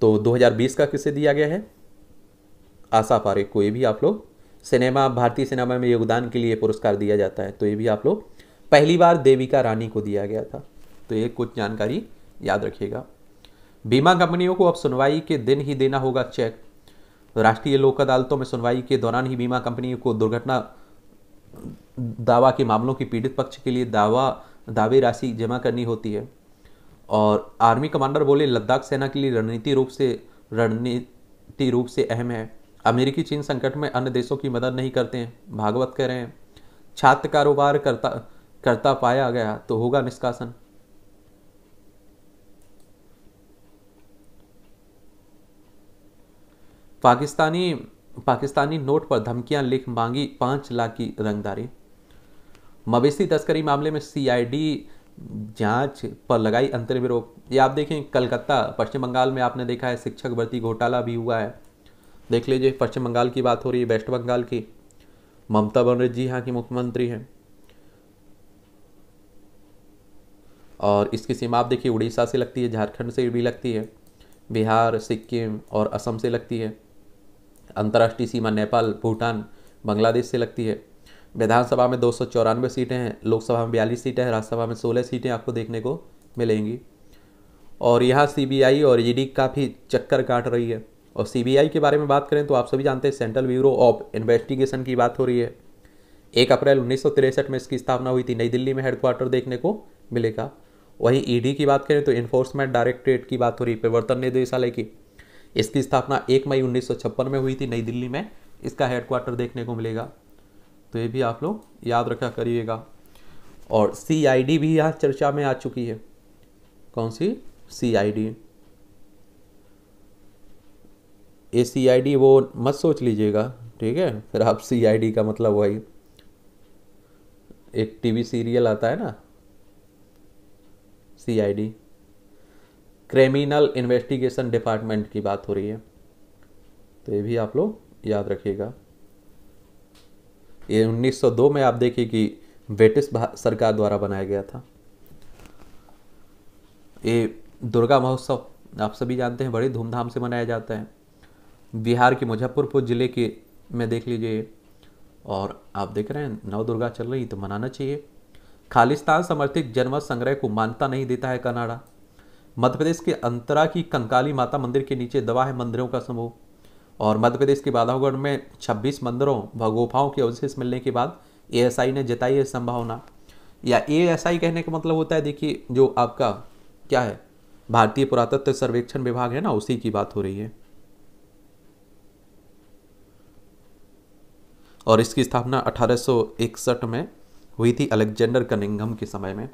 Speaker 1: तो 2020 का किसे दिया गया है आशा पारे को ये भी आप लोग सिनेमा भारतीय सिनेमा में योगदान के लिए पुरस्कार दिया जाता है तो ये भी आप लोग पहली बार देविका रानी को दिया गया था तो ये कुछ जानकारी याद रखिएगा बीमा कंपनियों को अब सुनवाई के दिन ही देना होगा चेक राष्ट्रीय लोक अदालतों में सुनवाई के दौरान ही बीमा कंपनियों को दुर्घटना दावा के मामलों की पीड़ित पक्ष के लिए दावा दावे राशि जमा करनी होती है और आर्मी कमांडर बोले लद्दाख सेना के लिए रणनीति रूप से रणनीति रूप से अहम है अमेरिकी चीन संकट में अन्य देशों की मदद नहीं करते हैं भागवत कह रहे हैं छात्र कारोबार करता करता पाया गया तो होगा निष्कासन पाकिस्तानी पाकिस्तानी नोट पर धमकियां लिख मांगी पांच लाख की रंगदारी मवेशी तस्करी मामले में सीआईडी जांच पर लगाई अंतरिम रोक ये आप देखें कलकत्ता पश्चिम बंगाल में आपने देखा है शिक्षक भर्ती घोटाला भी हुआ है देख लीजिए पश्चिम बंगाल की बात हो रही है वेस्ट बंगाल की ममता बनर्जी यहाँ की मुख्यमंत्री हैं और इसकी सीमा आप देखिए उड़ीसा से लगती है झारखंड से भी लगती है बिहार सिक्किम और असम से लगती है अंतर्राष्ट्रीय सीमा नेपाल भूटान बांग्लादेश से लगती है विधानसभा में दो सीटें हैं लोकसभा में बयालीस सीटें हैं राज्यसभा में सोलह सीटें आपको देखने को मिलेंगी और यहाँ सीबीआई और ईडी e काफ़ी चक्कर काट रही है और सीबीआई के बारे में बात करें तो आप सभी जानते हैं सेंट्रल ब्यूरो ऑफ इन्वेस्टिगेशन की बात हो रही है एक अप्रैल उन्नीस में इसकी स्थापना हुई थी नई दिल्ली में हेडक्वार्टर देखने को मिलेगा वहीं ईडी e की बात करें तो इन्फोर्समेंट डायरेक्टरेट की बात हो रही है प्रवर्तन निदेशालय की इसकी स्थापना एक मई उन्नीस में हुई थी नई दिल्ली में इसका हेडक्वार्टर देखने को मिलेगा तो ये भी आप लोग याद रखा करिएगा और सी आई डी भी यहाँ चर्चा में आ चुकी है कौन सी सी I D A C I D वो मत सोच लीजिएगा ठीक है फिर आप सी आई डी का मतलब वही एक टीवी सीरियल आता है ना C I D criminal investigation department की बात हो रही है तो ये भी आप लोग याद रखिएगा ये 1902 में आप देखिए कि ब्रिटिश सरकार द्वारा बनाया गया था ये दुर्गा महोत्सव आप सभी जानते हैं बड़ी धूमधाम से मनाया जाता है बिहार के मुजफ्फरपुर ज़िले के में देख लीजिए और आप देख रहे हैं नव दुर्गा चल रही तो मनाना चाहिए खालिस्तान समर्थित जनमत संग्रह को मान्यता नहीं देता है कनाडा मध्य प्रदेश के अंतरा की कंकाली माता मंदिर के नीचे दवा है मंदिरों का समूह और मध्य प्रदेश के बांधवगढ़ में 26 मंदिरों व गुफाओं के अवशेष मिलने के बाद एएसआई ने जताई है संभावना या एएसआई कहने का मतलब होता है देखिए जो आपका क्या है भारतीय पुरातत्व सर्वेक्षण विभाग है ना उसी की बात हो रही है और इसकी स्थापना 1861 में हुई थी अलेक्जेंडर कनिंगम के समय में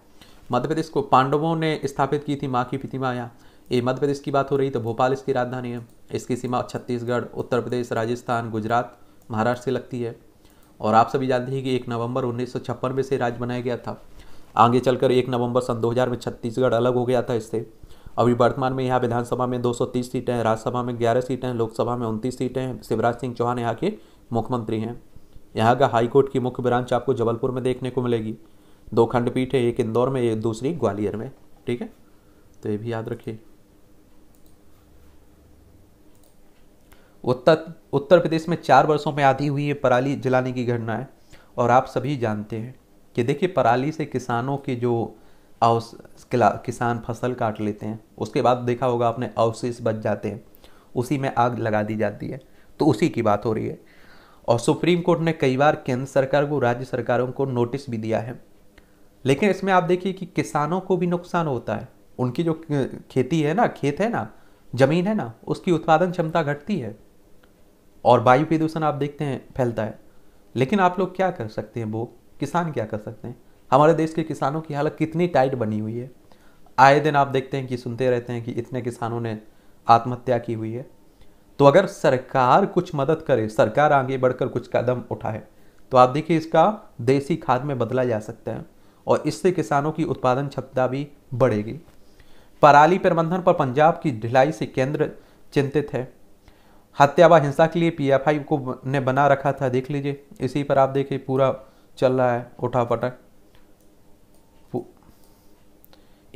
Speaker 1: मध्य प्रदेश को पांडवों ने स्थापित की थी माँ की प्रतिमा या ये मध्य प्रदेश की बात हो रही तो भोपाल इसकी राजधानी है इसकी सीमा छत्तीसगढ़ उत्तर प्रदेश राजस्थान गुजरात महाराष्ट्र से लगती है और आप सभी जानते हैं कि एक नवंबर उन्नीस में से राज्य बनाया गया था आगे चलकर एक नवंबर सन 2000 में छत्तीसगढ़ अलग हो गया था इससे अभी वर्तमान में यहाँ विधानसभा में 230 सीटें हैं राज्यसभा में 11 सीटें हैं लोकसभा में उनतीस सीटें हैं शिवराज सिंह चौहान यहाँ के मुख्यमंत्री हैं यहाँ का हाईकोर्ट की मुख्य ब्रांच आपको जबलपुर में देखने को मिलेगी दो खंडपीठ है एक इंदौर में एक दूसरी ग्वालियर में ठीक है तो ये भी याद रखिए उत्तर उत्तर प्रदेश में चार वर्षों में आधी हुई ये पराली जलाने की घटना है और आप सभी जानते हैं कि देखिए पराली से किसानों के जो अवस किसान फसल काट लेते हैं उसके बाद देखा होगा आपने अवशेष बच जाते हैं उसी में आग लगा दी जाती है तो उसी की बात हो रही है और सुप्रीम कोर्ट ने कई बार केंद्र सरकार को राज्य सरकारों को नोटिस भी दिया है लेकिन इसमें आप देखिए कि किसानों को भी नुकसान होता है उनकी जो खेती है ना खेत है ना ज़मीन है ना उसकी उत्पादन क्षमता घटती है और वायु प्रदूषण आप देखते हैं फैलता है लेकिन आप लोग क्या कर सकते हैं वो किसान क्या कर सकते हैं हमारे देश के किसानों की हालत कितनी टाइट बनी हुई है आए दिन आप देखते हैं कि सुनते रहते हैं कि इतने किसानों ने आत्महत्या की हुई है तो अगर सरकार कुछ मदद करे सरकार आगे बढ़कर कुछ कदम उठाए तो आप देखिए इसका देसी खाद में बदला जा सकता है और इससे किसानों की उत्पादन क्षमता भी बढ़ेगी पराली प्रबंधन पर पंजाब की ढिलाई से केंद्र चिंतित है हत्या व हिंसा के लिए पी को ने बना रखा था देख लीजिए इसी पर आप देखिए पूरा चल रहा है उठा पटक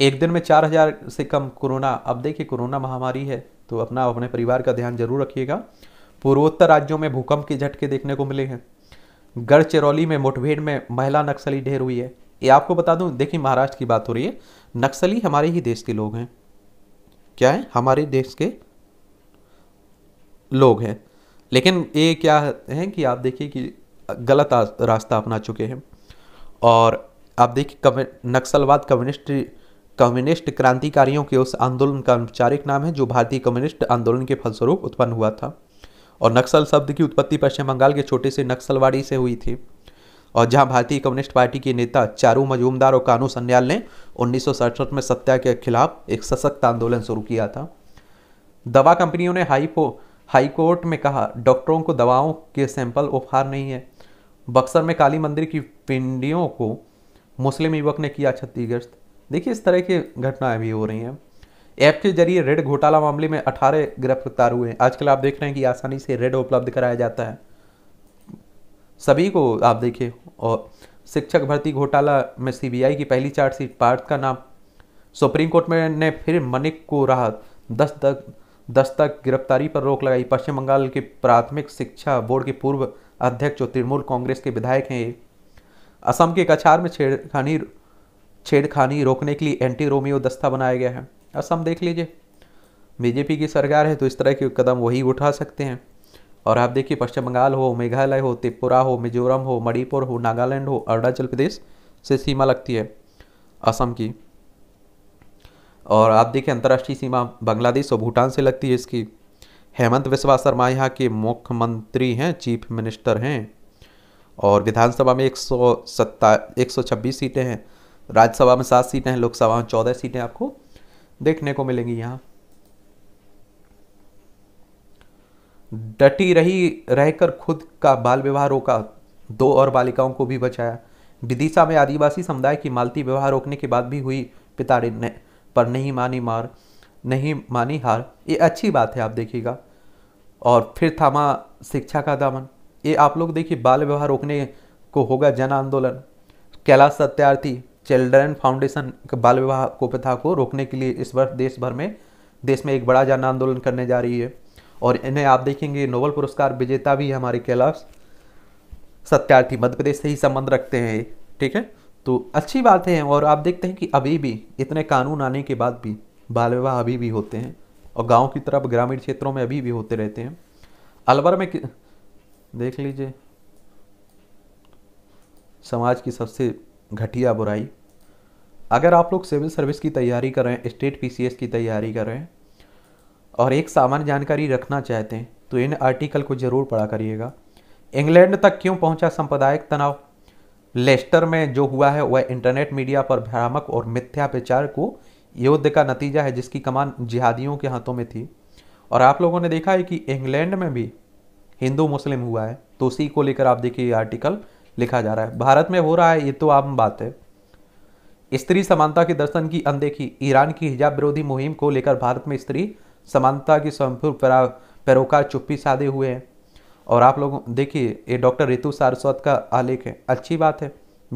Speaker 1: एक दिन में चार हजार से कम कोरोना अब देखिए कोरोना महामारी है तो अपना अपने परिवार का ध्यान जरूर रखिएगा पूर्वोत्तर राज्यों में भूकंप के झटके देखने को मिले हैं गढ़चिरौली में मुठभेड़ में महिला नक्सली ढेर हुई है ये आपको बता दूं देखिए महाराष्ट्र की बात हो रही है नक्सली हमारे ही देश के लोग हैं क्या है हमारे देश के लोग हैं लेकिन ये क्या है कि आप देखिए कि गलत रास्ता अपना चुके हैं और आप देखिए कम्य नक्सलवाद कम्युनिस्ट कम्युनिस्ट क्रांतिकारियों के उस आंदोलन का औपचारिक नाम है जो भारतीय कम्युनिस्ट आंदोलन के फलस्वरूप उत्पन्न हुआ था और नक्सल शब्द की उत्पत्ति पश्चिम बंगाल के छोटे से नक्सलवाड़ी से हुई थी और जहां भारतीय कम्युनिस्ट पार्टी के नेता चारू मजूमदार और कानू सन्याल ने उन्नीस में सत्या के खिलाफ एक सशक्त आंदोलन शुरू किया था दवा कंपनियों ने हाइपो हाईकोर्ट में कहा डॉक्टरों को दवाओं के सैंपल उपहार नहीं है बक्सर में काली मंदिर की पिंडियों को मुस्लिम युवक ने किया क्षतिग्रस्त देखिए इस तरह की घटनाएं भी हो रही हैं ऐप के जरिए रेड घोटाला मामले में 18 गिरफ्तार हुए हैं आजकल आप देख रहे हैं कि आसानी से रेड उपलब्ध कराया जाता है सभी को आप देखिए और शिक्षक भर्ती घोटाला में सीबीआई की पहली चार्जशीट पार्थ का नाम सुप्रीम कोर्ट में ने फिर मनिक को राहत दस तक दस्तक गिरफ्तारी पर रोक लगाई पश्चिम बंगाल के प्राथमिक शिक्षा बोर्ड के पूर्व अध्यक्ष और तृणमूल कांग्रेस के विधायक हैं असम के कछार में छेड़खानी छेड़खानी रोकने के लिए एंटी रोमियो दस्ता बनाया गया है असम देख लीजिए बीजेपी की सरकार है तो इस तरह के कदम वही उठा सकते हैं और आप देखिए पश्चिम बंगाल हो मेघालय हो त्रिपुरा हो मिजोरम हो मणिपुर हो नागालैंड हो अरुणाचल प्रदेश से सीमा लगती है असम की और आप देखें अंतर्राष्ट्रीय सीमा बांग्लादेश और भूटान से लगती है इसकी हेमंत बिस्वा शर्मा यहाँ के मुख्यमंत्री हैं चीफ मिनिस्टर हैं और विधानसभा में एक सौ सत्ता एक सौ छब्बीस सीटें हैं राज्यसभा में सात सीटें हैं लोकसभा में चौदह सीटें आपको देखने को मिलेंगी यहाँ डटी रही रहकर खुद का बाल विवाह रोका दो और बालिकाओं को भी बचाया विदिशा में आदिवासी समुदाय की मालती विवाह रोकने के बाद भी हुई ने पर नहीं मानी मार नहीं मानी हार ये अच्छी बात है आप देखिएगा और फिर थामा शिक्षा का दामन ये आप लोग देखिए बाल व्यवहार रोकने को होगा जन आंदोलन कैलाश सत्यार्थी चिल्ड्रन फाउंडेशन बाल विवाह कुप्रथा को रोकने के लिए इस वर्ष देश भर में देश में एक बड़ा जन आंदोलन करने जा रही है और इन्हें आप देखेंगे नोबल पुरस्कार विजेता भी हमारे कैलाश सत्यार्थी मध्य प्रदेश से ही संबंध रखते हैं ठीक है तो अच्छी बात है और आप देखते हैं कि अभी भी इतने कानून आने के बाद भी बाल विवाह अभी भी होते हैं और गांव की तरफ ग्रामीण क्षेत्रों में अभी भी होते रहते हैं अलवर में कि... देख लीजिए समाज की सबसे घटिया बुराई अगर आप लोग सिविल सर्विस की तैयारी कर रहे हैं स्टेट पीसीएस की तैयारी कर रहे हैं और एक सामान्य जानकारी रखना चाहते हैं तो इन आर्टिकल को ज़रूर पढ़ा करिएगा इंग्लैंड तक क्यों पहुंचा सांप्रदायिक तनाव लेस्टर में जो हुआ है वह इंटरनेट मीडिया पर भ्रामक और मिथ्या प्रचार को युद्ध का नतीजा है जिसकी कमान जिहादियों के हाथों में थी और आप लोगों ने देखा है कि इंग्लैंड में भी हिंदू मुस्लिम हुआ है तो उसी को लेकर आप देखिए आर्टिकल लिखा जा रहा है भारत में हो रहा है ये तो आम बात है स्त्री समानता के दर्शन की अनदेखी ईरान की हिजाब विरोधी मुहिम को लेकर भारत में स्त्री समानता की स्वयंपूर्ण पैरोकार चुप्पी साधे हुए हैं और आप लोग देखिए ये डॉक्टर रितु सारस्वत का आलेख है अच्छी बात है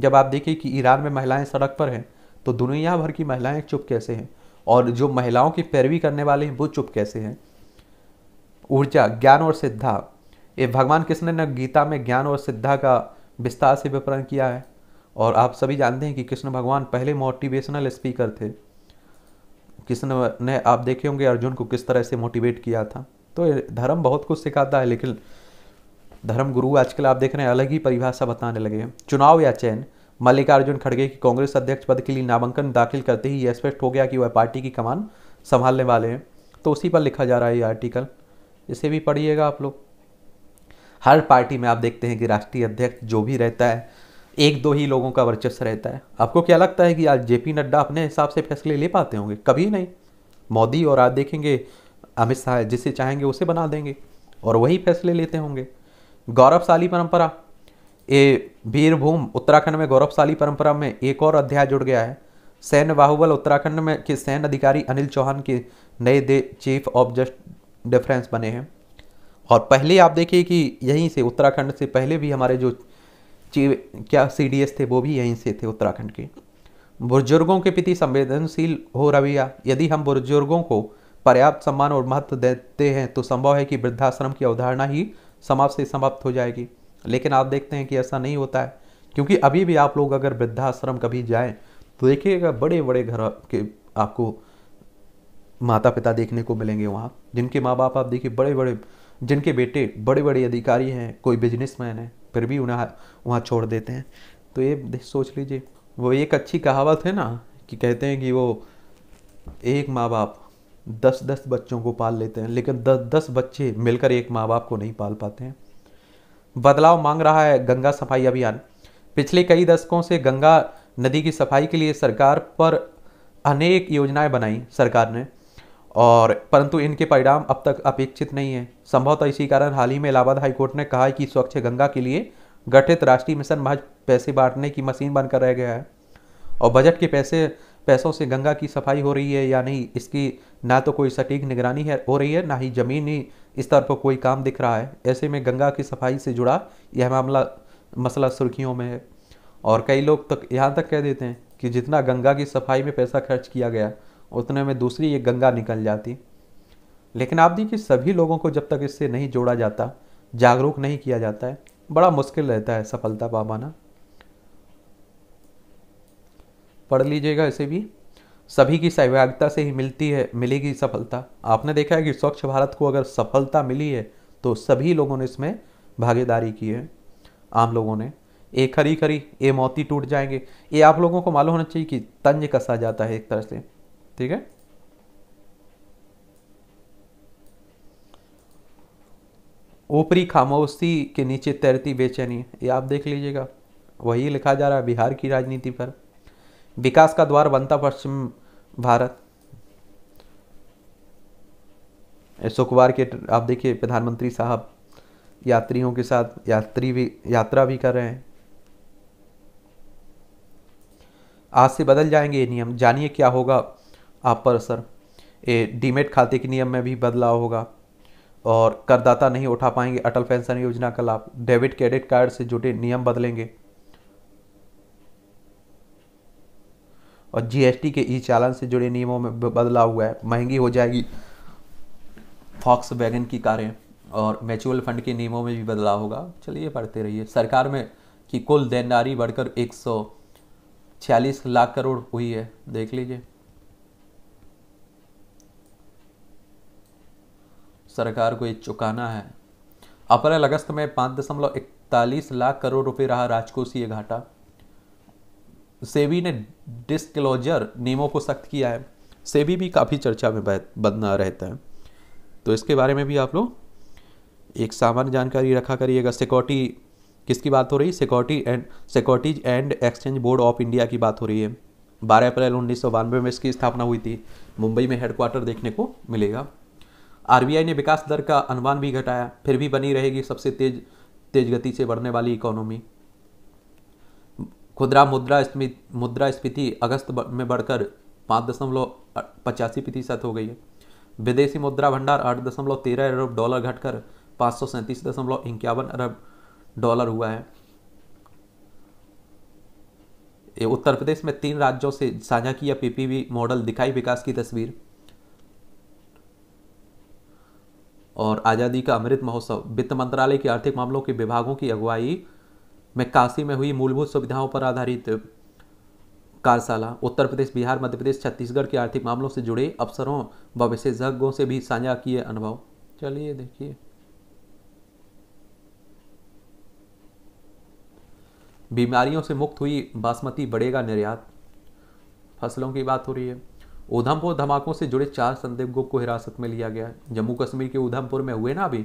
Speaker 1: जब आप देखिए कि ईरान में महिलाएं सड़क पर हैं तो दुनिया भर की महिलाएं चुप कैसे हैं और जो महिलाओं की पैरवी करने वाले हैं वो चुप कैसे हैं ऊर्जा ज्ञान और सिद्धा ये भगवान कृष्ण ने गीता में ज्ञान और सिद्धा का विस्तार से विपरण किया है और आप सभी जानते हैं कि कृष्ण भगवान पहले मोटिवेशनल स्पीकर थे कृष्ण ने आप देखे होंगे अर्जुन को किस तरह से मोटिवेट किया था तो धर्म बहुत कुछ सिखाता है लेकिन धर्मगुरु आजकल आप देख रहे हैं अलग ही परिभाषा बताने लगे हैं चुनाव या चयन मल्लिकार्जुन खड़गे की कांग्रेस अध्यक्ष पद के लिए नामांकन दाखिल करते ही यह स्पष्ट हो गया कि वह पार्टी की कमान संभालने वाले हैं तो उसी पर लिखा जा रहा है ये आर्टिकल इसे भी पढ़िएगा आप लोग हर पार्टी में आप देखते हैं कि राष्ट्रीय अध्यक्ष जो भी रहता है एक दो ही लोगों का वर्चस्व रहता है आपको क्या लगता है कि आज जेपी नड्डा अपने हिसाब से फैसले ले पाते होंगे कभी नहीं मोदी और आज देखेंगे अमित शाह जिसे चाहेंगे उसे बना देंगे और वही फैसले लेते होंगे गौरवशाली परंपरा ये वीरभूम उत्तराखंड में गौरवशाली परंपरा में एक और अध्याय जुड़ गया है सैन्य बाहुबल उत्तराखंड में के सैन्य अधिकारी अनिल चौहान के नए दे चीफ ऑफ जस्ट डिफेंस बने हैं और पहले आप देखिए कि यहीं से उत्तराखंड से पहले भी हमारे जो चीफ क्या सी थे वो भी यहीं से थे उत्तराखंड के बुजुर्गों के प्रति संवेदनशील हो रवैया यदि हम बुजुर्गों को पर्याप्त सम्मान और महत्व देते हैं तो संभव है कि वृद्धाश्रम की अवधारणा ही समाज से समाप्त हो जाएगी लेकिन आप देखते हैं कि ऐसा नहीं होता है क्योंकि अभी भी आप लोग अगर वृद्धाश्रम कभी जाएं तो देखिएगा बड़े बड़े घर के आपको माता पिता देखने को मिलेंगे वहाँ जिनके माँ बाप आप देखिए बड़े बड़े जिनके बेटे बड़े बड़े अधिकारी हैं कोई बिजनेसमैन है फिर भी उन्हें वहाँ छोड़ देते हैं तो ये सोच लीजिए वो एक अच्छी कहावत है ना कि कहते हैं कि वो एक माँ बाप दस दस बच्चों को पाल लेते हैं लेकिन दस दस बच्चे मिलकर एक माँ बाप को नहीं पाल पाते हैं बदलाव मांग रहा है गंगा सफाई अभियान पिछले कई दशकों से गंगा नदी की सफाई के लिए सरकार पर अनेक योजनाएं बनाई सरकार ने और परंतु इनके परिणाम अब तक अपेक्षित नहीं है संभवतः इसी कारण हाल ही में इलाहाबाद हाईकोर्ट ने कहा है कि स्वच्छ गंगा के लिए गठित राष्ट्रीय मिशन महज पैसे बांटने की मशीन बनकर रह गया है और बजट के पैसे पैसों से गंगा की सफाई हो रही है या नहीं इसकी ना तो कोई सटीक निगरानी है हो रही है ना ही जमीनी स्तर पर कोई काम दिख रहा है ऐसे में गंगा की सफाई से जुड़ा यह मामला मसला सुर्खियों में है और कई लोग तक यहाँ तक कह देते हैं कि जितना गंगा की सफाई में पैसा खर्च किया गया उतने में दूसरी एक गंगा निकल जाती लेकिन आप देखिए सभी लोगों को जब तक इससे नहीं जोड़ा जाता जागरूक नहीं किया जाता है बड़ा मुश्किल रहता है सफलता पा पाना पढ़ लीजिएगा इसे भी सभी की सहभागिता से ही मिलती है मिलेगी सफलता आपने देखा है कि स्वच्छ भारत को अगर सफलता मिली है तो सभी लोगों ने इसमें भागीदारी की है आम लोगों ने ए खरी खरी ए मोती टूट जाएंगे ये आप लोगों को मालूम होना चाहिए कि तंज कसा जाता है एक तरह से ठीक है ऊपरी खामोशी के नीचे तैरती बेचैनी ये आप देख लीजिएगा वही लिखा जा रहा है बिहार की राजनीति पर विकास का द्वार बनता पश्चिम भारत शुक्रवार के आप देखिए प्रधानमंत्री साहब यात्रियों के साथ यात्री भी यात्रा भी कर रहे हैं आज से बदल जाएंगे ये नियम जानिए क्या होगा आप पर असर ये डीमेट खाते के नियम में भी बदलाव होगा और करदाता नहीं उठा पाएंगे अटल पेंशन योजना का लाभ डेबिट क्रेडिट कार्ड से जुड़े नियम बदलेंगे और जीएसटी के ई चालन से जुड़े नियमों में बदलाव हुआ है महंगी हो जाएगी फॉक्स वैगन की कारें और म्यूचुअल फंड के नियमों में भी बदलाव होगा चलिए पढ़ते रहिए सरकार में की कुल देनदारी बढ़कर एक लाख करोड़ हुई है देख लीजिए सरकार को ये चुकाना है अप्रैल अगस्त में पाँच दशमलव इकतालीस लाख करोड़ रुपए रहा राजकोषीय घाटा सेबी ने डिस्क्लोजर नियमों को सख्त किया है सेबी भी काफ़ी चर्चा में बदना रहता है तो इसके बारे में भी आप लोग एक सामान्य जानकारी रखा करिएगा सिक्योरिटी किसकी बात हो रही है security and securities and exchange board of India की बात हो रही है बारह अप्रैल उन्नीस में इसकी स्थापना हुई थी मुंबई में हेडक्वार्टर देखने को मिलेगा आर ने विकास दर का अनुमान भी घटाया फिर भी बनी रहेगी सबसे तेज तेज गति से बढ़ने वाली इकोनॉमी खुदरा मुद्रा मुद्रा स्फीति अगस्त में बढ़कर पाँच दशमलव पचासी प्रतिशत हो गई है विदेशी मुद्रा भंडार आठ दशमलव तेरह अरब डॉलर घटकर पाँच सौ सैंतीस दशमलव इक्यावन अरब डॉलर हुआ है उत्तर प्रदेश में तीन राज्यों से साझा किया पीपीवी मॉडल दिखाई विकास की तस्वीर और आज़ादी का अमृत महोत्सव वित्त मंत्रालय के आर्थिक मामलों के विभागों की अगुवाई में काशी में हुई मूलभूत सुविधाओं पर आधारित कार्यशाला उत्तर प्रदेश बिहार मध्य प्रदेश छत्तीसगढ़ के आर्थिक मामलों से जुड़े अफसरों व विशेषज्ञों से भी साझा किए अनुभव चलिए देखिए बीमारियों से मुक्त हुई बासमती बढ़ेगा निर्यात फसलों की बात हो रही है उधमपुर धमाकों से जुड़े चार संदिग्धों को हिरासत में लिया गया जम्मू कश्मीर के उधमपुर में हुए ना अभी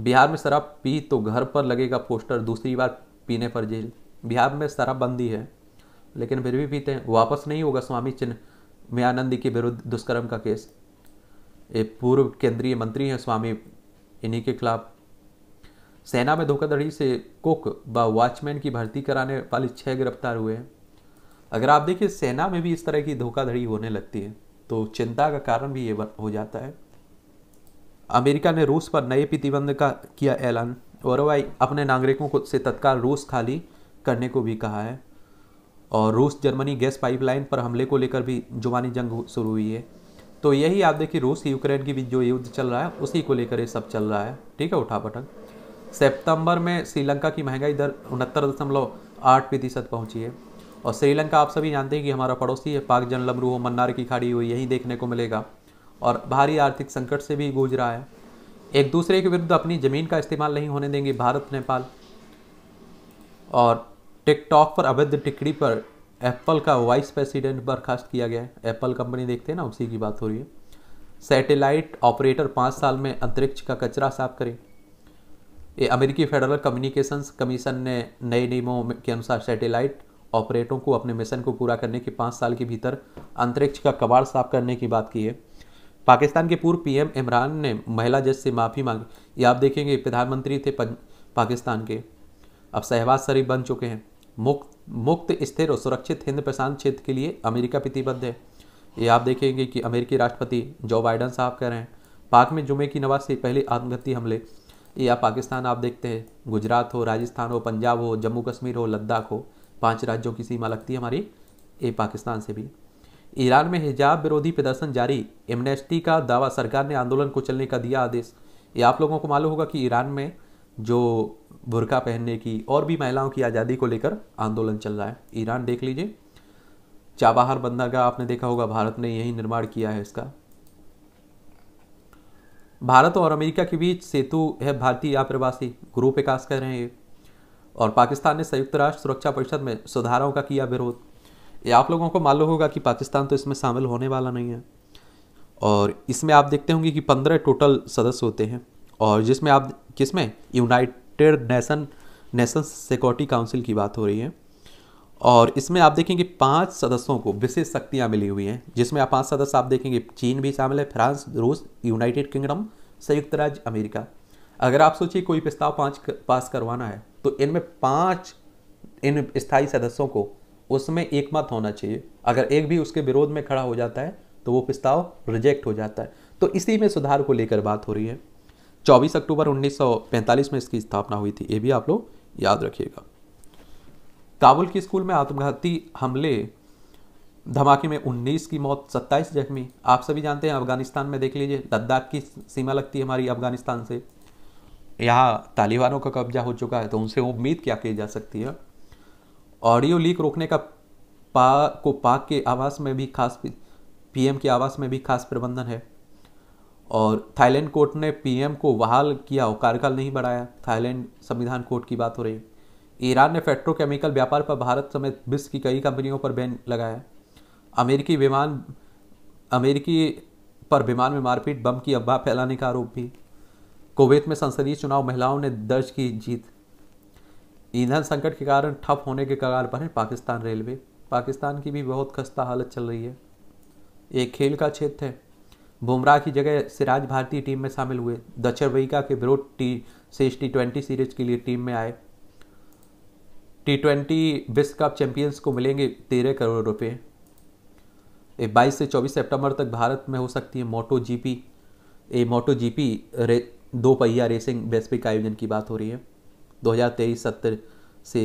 Speaker 1: बिहार में शराब पी तो घर पर लगेगा पोस्टर दूसरी बार पीने पर जेल बिहार में शराबबंदी है लेकिन फिर भी पीते हैं वापस नहीं होगा स्वामी चिन्ह मयानंद के विरुद्ध दुष्कर्म का केस ये पूर्व केंद्रीय मंत्री हैं स्वामी इन्हीं के खिलाफ सेना में धोखाधड़ी से कुक व वॉचमैन की भर्ती कराने वाले छः गिरफ्तार हुए हैं अगर आप देखिए सेना में भी इस तरह की धोखाधड़ी होने लगती है तो चिंता का कारण भी ये हो जाता है अमेरिका ने रूस पर नए प्रतिबंध का किया ऐलान और वाई अपने नागरिकों को से तत्काल रूस खाली करने को भी कहा है और रूस जर्मनी गैस पाइपलाइन पर हमले को लेकर भी जुबानी जंग शुरू हुई है तो यही आप देखिए रूस यूक्रेन की भी जो युद्ध चल रहा है उसी को लेकर ये सब चल रहा है ठीक है उठापटक सितंबर में श्रीलंका की महंगाई दर उनहत्तर दशमलव आठ प्रतिशत पहुँची है और श्रीलंका आप सभी जानते हैं कि हमारा पड़ोसी है पाक जनलम हो मन्नार की खाड़ी हुई यही देखने को मिलेगा और भारी आर्थिक संकट से भी गूझ रहा है एक दूसरे के विरुद्ध अपनी ज़मीन का इस्तेमाल नहीं होने देंगे भारत नेपाल और टिकटॉक पर अवैध टिकड़ी पर एप्पल का वाइस प्रेसिडेंट बर्खास्त किया गया है एप्पल कंपनी देखते हैं ना उसी की बात हो रही है सैटेलाइट ऑपरेटर पाँच साल में अंतरिक्ष का कचरा साफ करें ये अमेरिकी फेडरल कम्युनिकेशंस कमीशन ने नए नियमों के अनुसार सैटेलाइट ऑपरेटरों को अपने मिशन को पूरा करने के पाँच साल के भीतर अंतरिक्ष का कबाड़ साफ करने की बात की है पाकिस्तान के पूर्व पीएम इमरान ने महिला जज से माफ़ी मांगी ये आप देखेंगे प्रधानमंत्री थे पाकिस्तान के अब शहबाज शरीफ बन चुके हैं मुक्त मुक्त स्थिर और सुरक्षित हिंद प्रशांत क्षेत्र के लिए अमेरिका प्रतिबद्ध है ये आप देखेंगे कि अमेरिकी राष्ट्रपति जो बाइडन साहब कह रहे हैं पाक में जुमे की नवाज से पहले आत्मघाती हमले ये आप पाकिस्तान आप देखते हैं गुजरात हो राजस्थान हो पंजाब हो जम्मू कश्मीर हो लद्दाख हो पांच राज्यों की सीमा लगती है हमारी ये पाकिस्तान से भी ईरान में हिजाब विरोधी प्रदर्शन जारी एमनेस्टी का दावा सरकार ने आंदोलन को चलने का दिया आदेश ये आप लोगों को मालूम होगा कि ईरान में जो बुरका पहनने की और भी महिलाओं की आज़ादी को लेकर आंदोलन चल रहा है ईरान देख लीजिए चाबाहर बंदरगाह आपने देखा होगा भारत ने यही निर्माण किया है इसका भारत और अमेरिका के बीच सेतु है भारतीय आप्रवासी ग्रुप विकास कर रहे हैं और पाकिस्तान ने संयुक्त राष्ट्र सुरक्षा परिषद में सुधारों का किया विरोध ये आप लोगों को मालूम होगा कि पाकिस्तान तो इसमें शामिल होने वाला नहीं है और इसमें आप देखते होंगे कि पंद्रह टोटल सदस्य होते हैं और जिसमें आप किसमें United nation nation security council की बात हो रही है और इसमें आप देखेंगे पांच सदस्यों को विशेष शक्तियां मिली हुई हैं जिसमें आप पांच सदस्य आप देखेंगे चीन भी शामिल है फ्रांस रूस यूनाइटेड किंगडम संयुक्त राज्य अमेरिका अगर आप सोचिए कोई प्रस्ताव पाँच पास करवाना है तो इनमें पाँच इन स्थायी सदस्यों को उसमें एक मत होना चाहिए अगर एक भी उसके विरोध में खड़ा हो जाता है तो वो प्रस्ताव रिजेक्ट हो जाता है तो इसी में सुधार को लेकर बात हो रही है 24 अक्टूबर 1945 में इसकी स्थापना हुई थी ये भी आप लोग याद रखिएगा काबुल के स्कूल में आत्मघाती हमले धमाके में 19 की मौत 27 जख्मी आप सभी जानते हैं अफगानिस्तान में देख लीजिए लद्दाख की सीमा लगती है हमारी अफगानिस्तान से यहाँ तालिबानों का कब्जा हो चुका है तो उनसे उम्मीद क्या की जा सकती है ऑडियो लीक रोकने का पा को पाक के आवास में भी खास पीएम के आवास में भी खास प्रबंधन है और थाईलैंड कोर्ट ने पीएम को बहाल किया और कार्यकाल नहीं बढ़ाया थाईलैंड संविधान कोर्ट की बात हो रही ईरान ने पेट्रोकेमिकल व्यापार पर भारत समेत विश्व की कई कंपनियों पर बैन लगाया अमेरिकी विमान अमेरिकी पर विमान में मारपीट बम की अफवाह फैलाने का आरोप भी कुवैत में संसदीय चुनाव महिलाओं ने दर्ज की जीत ईंधन संकट के कारण ठप होने के कगार पर है पाकिस्तान रेलवे पाकिस्तान की भी बहुत खस्ता हालत चल रही है एक खेल का क्षेत्र है बुमराह की जगह सिराज भारतीय टीम में शामिल हुए दक्षिण अफ्रीका के विरोध टी शेष टी ट्वेंटी सीरीज के लिए टीम में आए टी ट्वेंटी विश्व कप चैंपियंस को मिलेंगे तेरह करोड़ रुपये बाईस से चौबीस सितंबर तक भारत में हो सकती है मोटो जीपी ए मोटो जीपी रे, दो पहिया रेसिंग वैश्विक आयोजन की बात हो रही है दो हजार से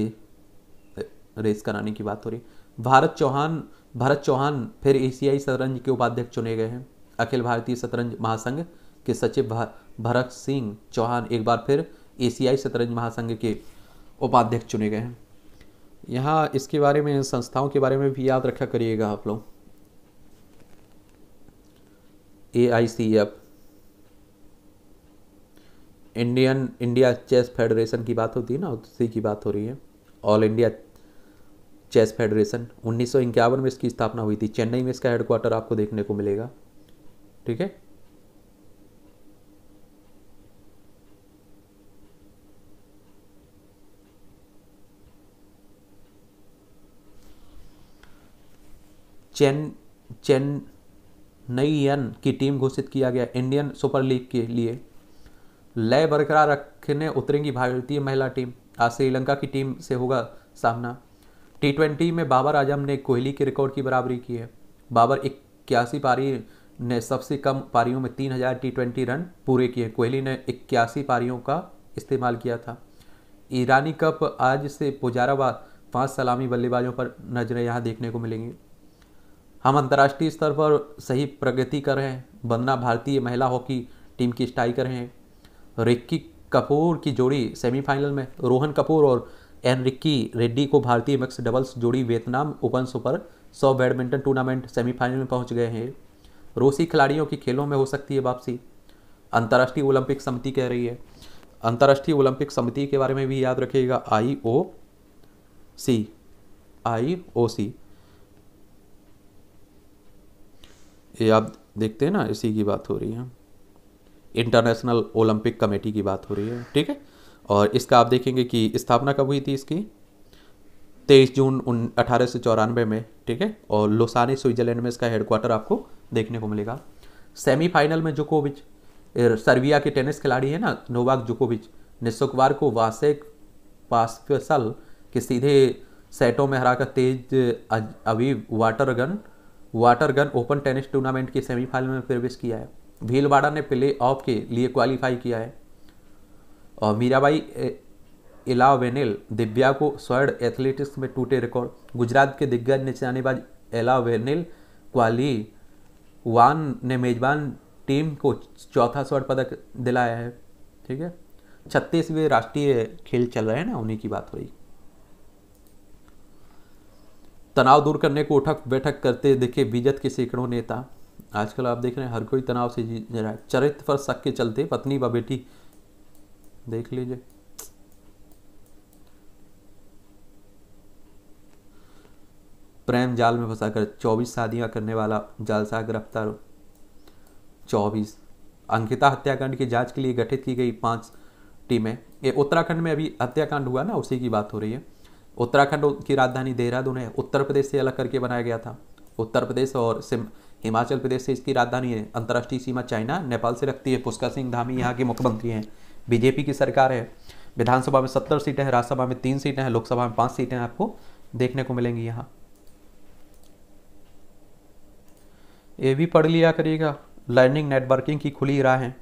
Speaker 1: रेस कराने की बात हो रही है भारत चौहान भारत चौहान फिर एशियाई शतरंज के उपाध्यक्ष चुने गए हैं अखिल भारतीय शतरंज महासंघ के सचिव भरत सिंह चौहान एक बार फिर एशियाई शतरंज महासंघ के उपाध्यक्ष चुने गए हैं यहाँ इसके बारे में संस्थाओं के बारे में भी याद रखा करिएगा आप लोग A I C F Indian India chess federation की बात होती है ना उसी की बात हो रही है ऑल इंडिया चेस फेडरेशन उन्नीस में इसकी स्थापना हुई थी चेन्नई में इसका हेडक्वार्टर आपको देखने को मिलेगा ठीक है चेन एन की टीम घोषित किया गया इंडियन सुपर लीग के लिए लय बरकरार रखने उतरेंगी भारतीय महिला टीम आज श्रीलंका की टीम से होगा सामना टी ट्वेंटी में बाबर आजम ने कोहली के रिकॉर्ड की बराबरी की है बाबर इक्यासी पारी ने सबसे कम पारियों में तीन हज़ार टी ट्वेंटी रन पूरे किए कोहली ने इक्यासी पारियों का इस्तेमाल किया था ईरानी कप आज से पुजारा व पांच सलामी बल्लेबाजों पर नजरें यहाँ देखने को मिलेंगी हम अंतर्राष्ट्रीय स्तर पर सही प्रगति कर रहे हैं बंदना भारतीय महिला हॉकी टीम की स्ट्राइकर हैं रिक्की कपूर की जोड़ी सेमीफाइनल में रोहन कपूर और एन रिक्की रेड्डी को भारतीय मिक्स डबल्स जोड़ी वियतनाम ओपन सुपर सौ बैडमिंटन टूर्नामेंट सेमीफाइनल में पहुंच गए हैं रूसी खिलाड़ियों की खेलों में हो सकती है वापसी अंतर्राष्ट्रीय ओलंपिक समिति कह रही है अंतर्राष्ट्रीय ओलंपिक समिति के बारे में भी याद रखिएगा आई ओ सी आई ओ सी ये आप देखते हैं ना इसी की बात हो रही है इंटरनेशनल ओलंपिक कमेटी की बात हो रही है ठीक है और इसका आप देखेंगे कि स्थापना कब हुई थी इसकी तेईस जून उन अठारह सौ चौरानवे में ठीक है और लोसानी स्विट्जरलैंड में इसका हेडक्वार्टर आपको देखने को मिलेगा सेमीफाइनल में जोकोविच सर्बिया के टेनिस खिलाड़ी है ना नोवाक जोकोविच ने शुक्रवार को वासेक पास्फसल के सीधे सेटों में हराकर तेज अभी वाटरगन वाटरगन ओपन टेनिस टूर्नामेंट की सेमीफाइनल में प्रवेश किया है भीलवाड़ा ने प्ले ऑफ के लिए क्वालिफाई किया है और मीराबाई एलावेनेल दिव्या को स्वर्ण एथलेटिक्स में टूटे रिकॉर्ड गुजरात के दिग्गज निशानेबाज एलावेनेल क्वाली वान ने मेजबान टीम को चौथा स्वर्ण पदक दिलाया है ठीक है छत्तीसवें राष्ट्रीय खेल चल रहे हैं ना उन्हीं की बात हो रही तनाव दूर करने को उठक बैठक करते दिखे बीजत के सैकड़ों नेता आजकल आप देख रहे हैं हर कोई तनाव से जी रहा है चरित्र पर शक के चलते पत्नी व बेटी देख लीजिए प्रेम जाल में फंसाकर 24 शादियां करने वाला जालसा गिरफ्तार 24 अंकिता हत्याकांड की जांच के लिए गठित की गई पांच टीमें ये उत्तराखंड में अभी हत्याकांड हुआ ना उसी की बात हो रही है उत्तराखंड की राजधानी देहरादून है उत्तर प्रदेश से अलग करके बनाया गया था उत्तर प्रदेश और सिम हिमाचल प्रदेश से इसकी राजधानी है अंतर्राष्ट्रीय सीमा चाइना नेपाल से रखती है पुष्कर सिंह धामी यहाँ के मुख्यमंत्री हैं बीजेपी की सरकार है विधानसभा में सत्तर सीटें हैं राज्यसभा में तीन सीटें हैं लोकसभा में पाँच सीटें आपको देखने को मिलेंगी यहाँ ये भी पढ़ लिया करिएगा लर्निंग नेटवर्किंग की खुली राह है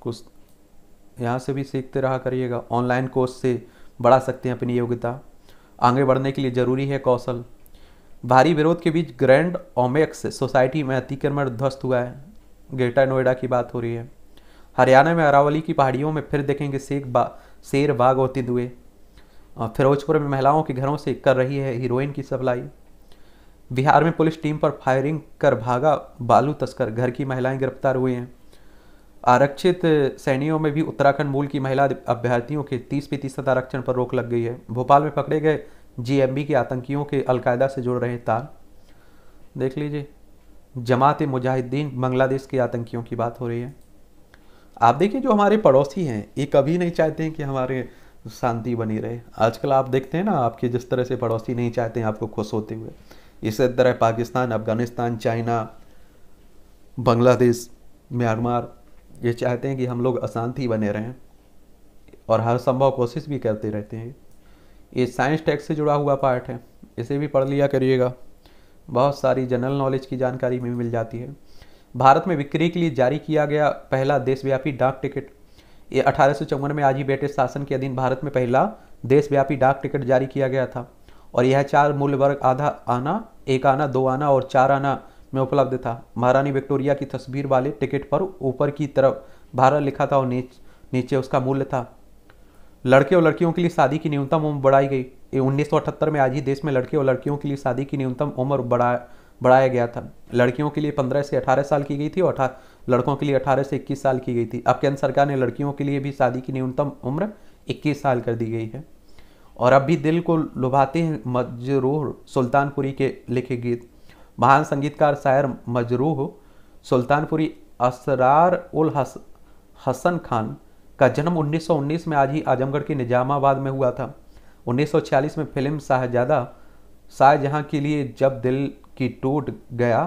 Speaker 1: कुछ यहाँ से भी सीखते रहा करिएगा ऑनलाइन कोर्स से बढ़ा सकते हैं अपनी योग्यता आगे बढ़ने के लिए ज़रूरी है कौशल भारी विरोध के बीच ग्रैंड ओमेक्स सोसाइटी में अतिक्रमण ध्वस्त हुआ है ग्रेटर नोएडा की बात हो रही है हरियाणा में अरावली की पहाड़ियों में फिर देखेंगे शेख बा शेर बाघ और तेंदुए फिरोजपुर में महिलाओं के घरों से कर रही है हीरोइन की सप्लाई बिहार में पुलिस टीम पर फायरिंग कर भागा बालू तस्कर घर की महिलाएं गिरफ्तार हुई हैं आरक्षित सैनियों में भी उत्तराखंड मूल की महिला अभ्यर्थियों के तीस प्रतिशत आरक्षण पर रोक लग गई है भोपाल में पकड़े गए जीएमबी के आतंकियों के अलकायदा से जुड़ रहे तार देख लीजिए जमात मुजाहिदीन बांग्लादेश के आतंकियों की बात हो रही है आप देखिए जो हमारे पड़ोसी हैं ये कभी नहीं चाहते हैं कि हमारे शांति बनी रहे आजकल आप देखते हैं ना आपके जिस तरह से पड़ोसी नहीं चाहते हैं आपको खुश होते हुए इसी तरह पाकिस्तान अफगानिस्तान चाइना बांग्लादेश म्यांमार ये चाहते हैं कि हम लोग अशांति बने रहें और हर संभव कोशिश भी करते रहते हैं ये साइंस टेक्स से जुड़ा हुआ पार्ट है इसे भी पढ़ लिया करिएगा बहुत सारी जनरल नॉलेज की जानकारी भी मिल जाती है भारत में बिक्री के लिए जारी किया गया पहला देशव्यापी डाक टिकट ये अठारह में आज ही ब्रिटिश शासन के अधीन भारत में पहला देशव्यापी डाक टिकट जारी किया गया था और यह चार मूल्य वर्ग आधा आना एक आना दो आना और चार आना में उपलब्ध था महारानी विक्टोरिया की तस्वीर वाले टिकट पर ऊपर की तरफ भारत लिखा था और नीचे उसका मूल्य था लड़के और लड़कियों के लिए शादी की न्यूनतम उम्र बढ़ाई गई उन्नीस में आज ही देश में लड़के और लड़कियों के लिए शादी की न्यूनतम उम्र बढ़ा बढ़ाया गया था लड़कियों के लिए 15 से 18 साल की गई थी और लड़कों के लिए 18 से 21 साल की गई थी अब केंद्र सरकार ने लड़कियों के लिए भी शादी की न्यूनतम उम्र 21 साल कर दी गई है और अब भी दिल को लुभाते हैं मजरूह सुल्तानपुरी के लिखे गीत महान संगीतकार शायर मजरूह सुल्तानपुरी असरार उल हस, हसन खान का जन्म 1919 में आज ही आजमगढ़ के निजामाबाद में हुआ था 1946 में फिल्म शाहजादा शाहजहाँ के लिए जब दिल की टूट गया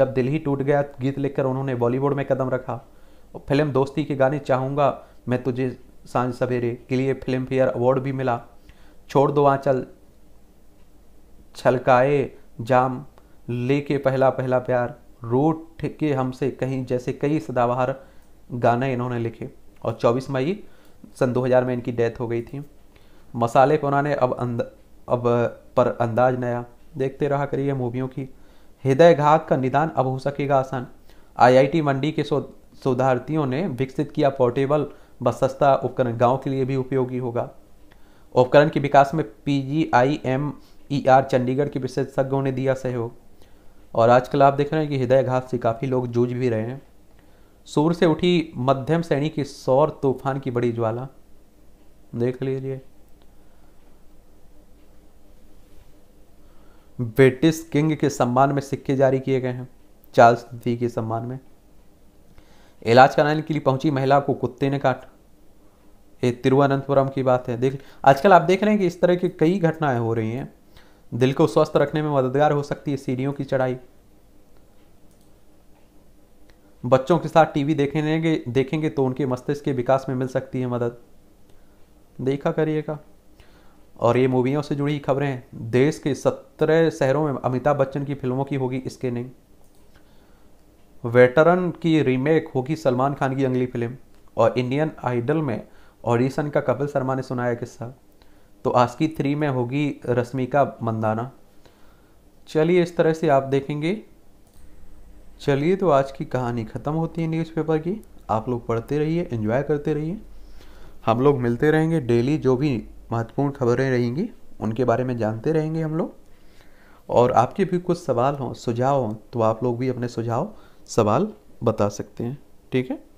Speaker 1: जब दिल ही टूट गया गीत लिखकर उन्होंने बॉलीवुड में कदम रखा फिल्म दोस्ती के गाने चाहूँगा मैं तुझे सांझ सवेरे के लिए फिल्म फेयर अवार्ड भी मिला छोड़ दो आंचल छलकाए जाम लेके पहला पहला प्यार रूठ के हमसे कहीं जैसे कई सदाबहार गाने इन्होंने लिखे और 24 मई सन 2000 में इनकी डेथ हो गई थी मसाले पुराने अब अंद अब पर अंदाज नया देखते रहा करिए मूवियों की हृदय घात का निदान अब हो सकेगा आसान आईआईटी मंडी के शोधार्थियों ने विकसित किया पोर्टेबल व सस्ता उपकरण गाँव के लिए भी उपयोगी होगा उपकरण के विकास में P G I M E R Chandigarh के विशेषज्ञों ने दिया सहयोग और आजकल आप देख रहे हैं कि हृदय घात से काफ़ी लोग जूझ भी रहे हैं सूर से उठी मध्यम श्रेणी की सौर तूफान की बड़ी ज्वाला देख लीजिए ब्रिटिश किंग के सम्मान में सिक्के जारी किए गए हैं चार्ल्स दी के सम्मान में इलाज कराने के लिए पहुंची महिला को कुत्ते ने काट ये तिरुवनंतपुरम की बात है देख आजकल आप देख रहे हैं कि इस तरह की कई घटनाएं हो रही हैं दिल को स्वस्थ रखने में मददगार हो सकती है सीढ़ियों की चढ़ाई बच्चों के साथ टीवी देखेंगे देखेंगे तो उनके मस्तिष्क के विकास में मिल सकती है मदद देखा करिएगा और ये मूवियों से जुड़ी खबरें हैं देश के सत्रह शहरों में अमिताभ बच्चन की फिल्मों की होगी नहीं वेटरन की रीमेक होगी सलमान खान की अगली फिल्म और इंडियन आइडल में ऑडिशन का कपिल शर्मा ने सुनाया किस्सा तो आज की थ्री में होगी रश्मिका मंदाना चलिए इस तरह से आप देखेंगे चलिए तो आज की कहानी ख़त्म होती है न्यूज़पेपर की आप लोग पढ़ते रहिए एंजॉय करते रहिए हम लोग मिलते रहेंगे डेली जो भी महत्वपूर्ण खबरें रहेंगी उनके बारे में जानते रहेंगे हम लोग और आपके भी कुछ सवाल हों सुझाव हों तो आप लोग भी अपने सुझाव सवाल बता सकते हैं ठीक है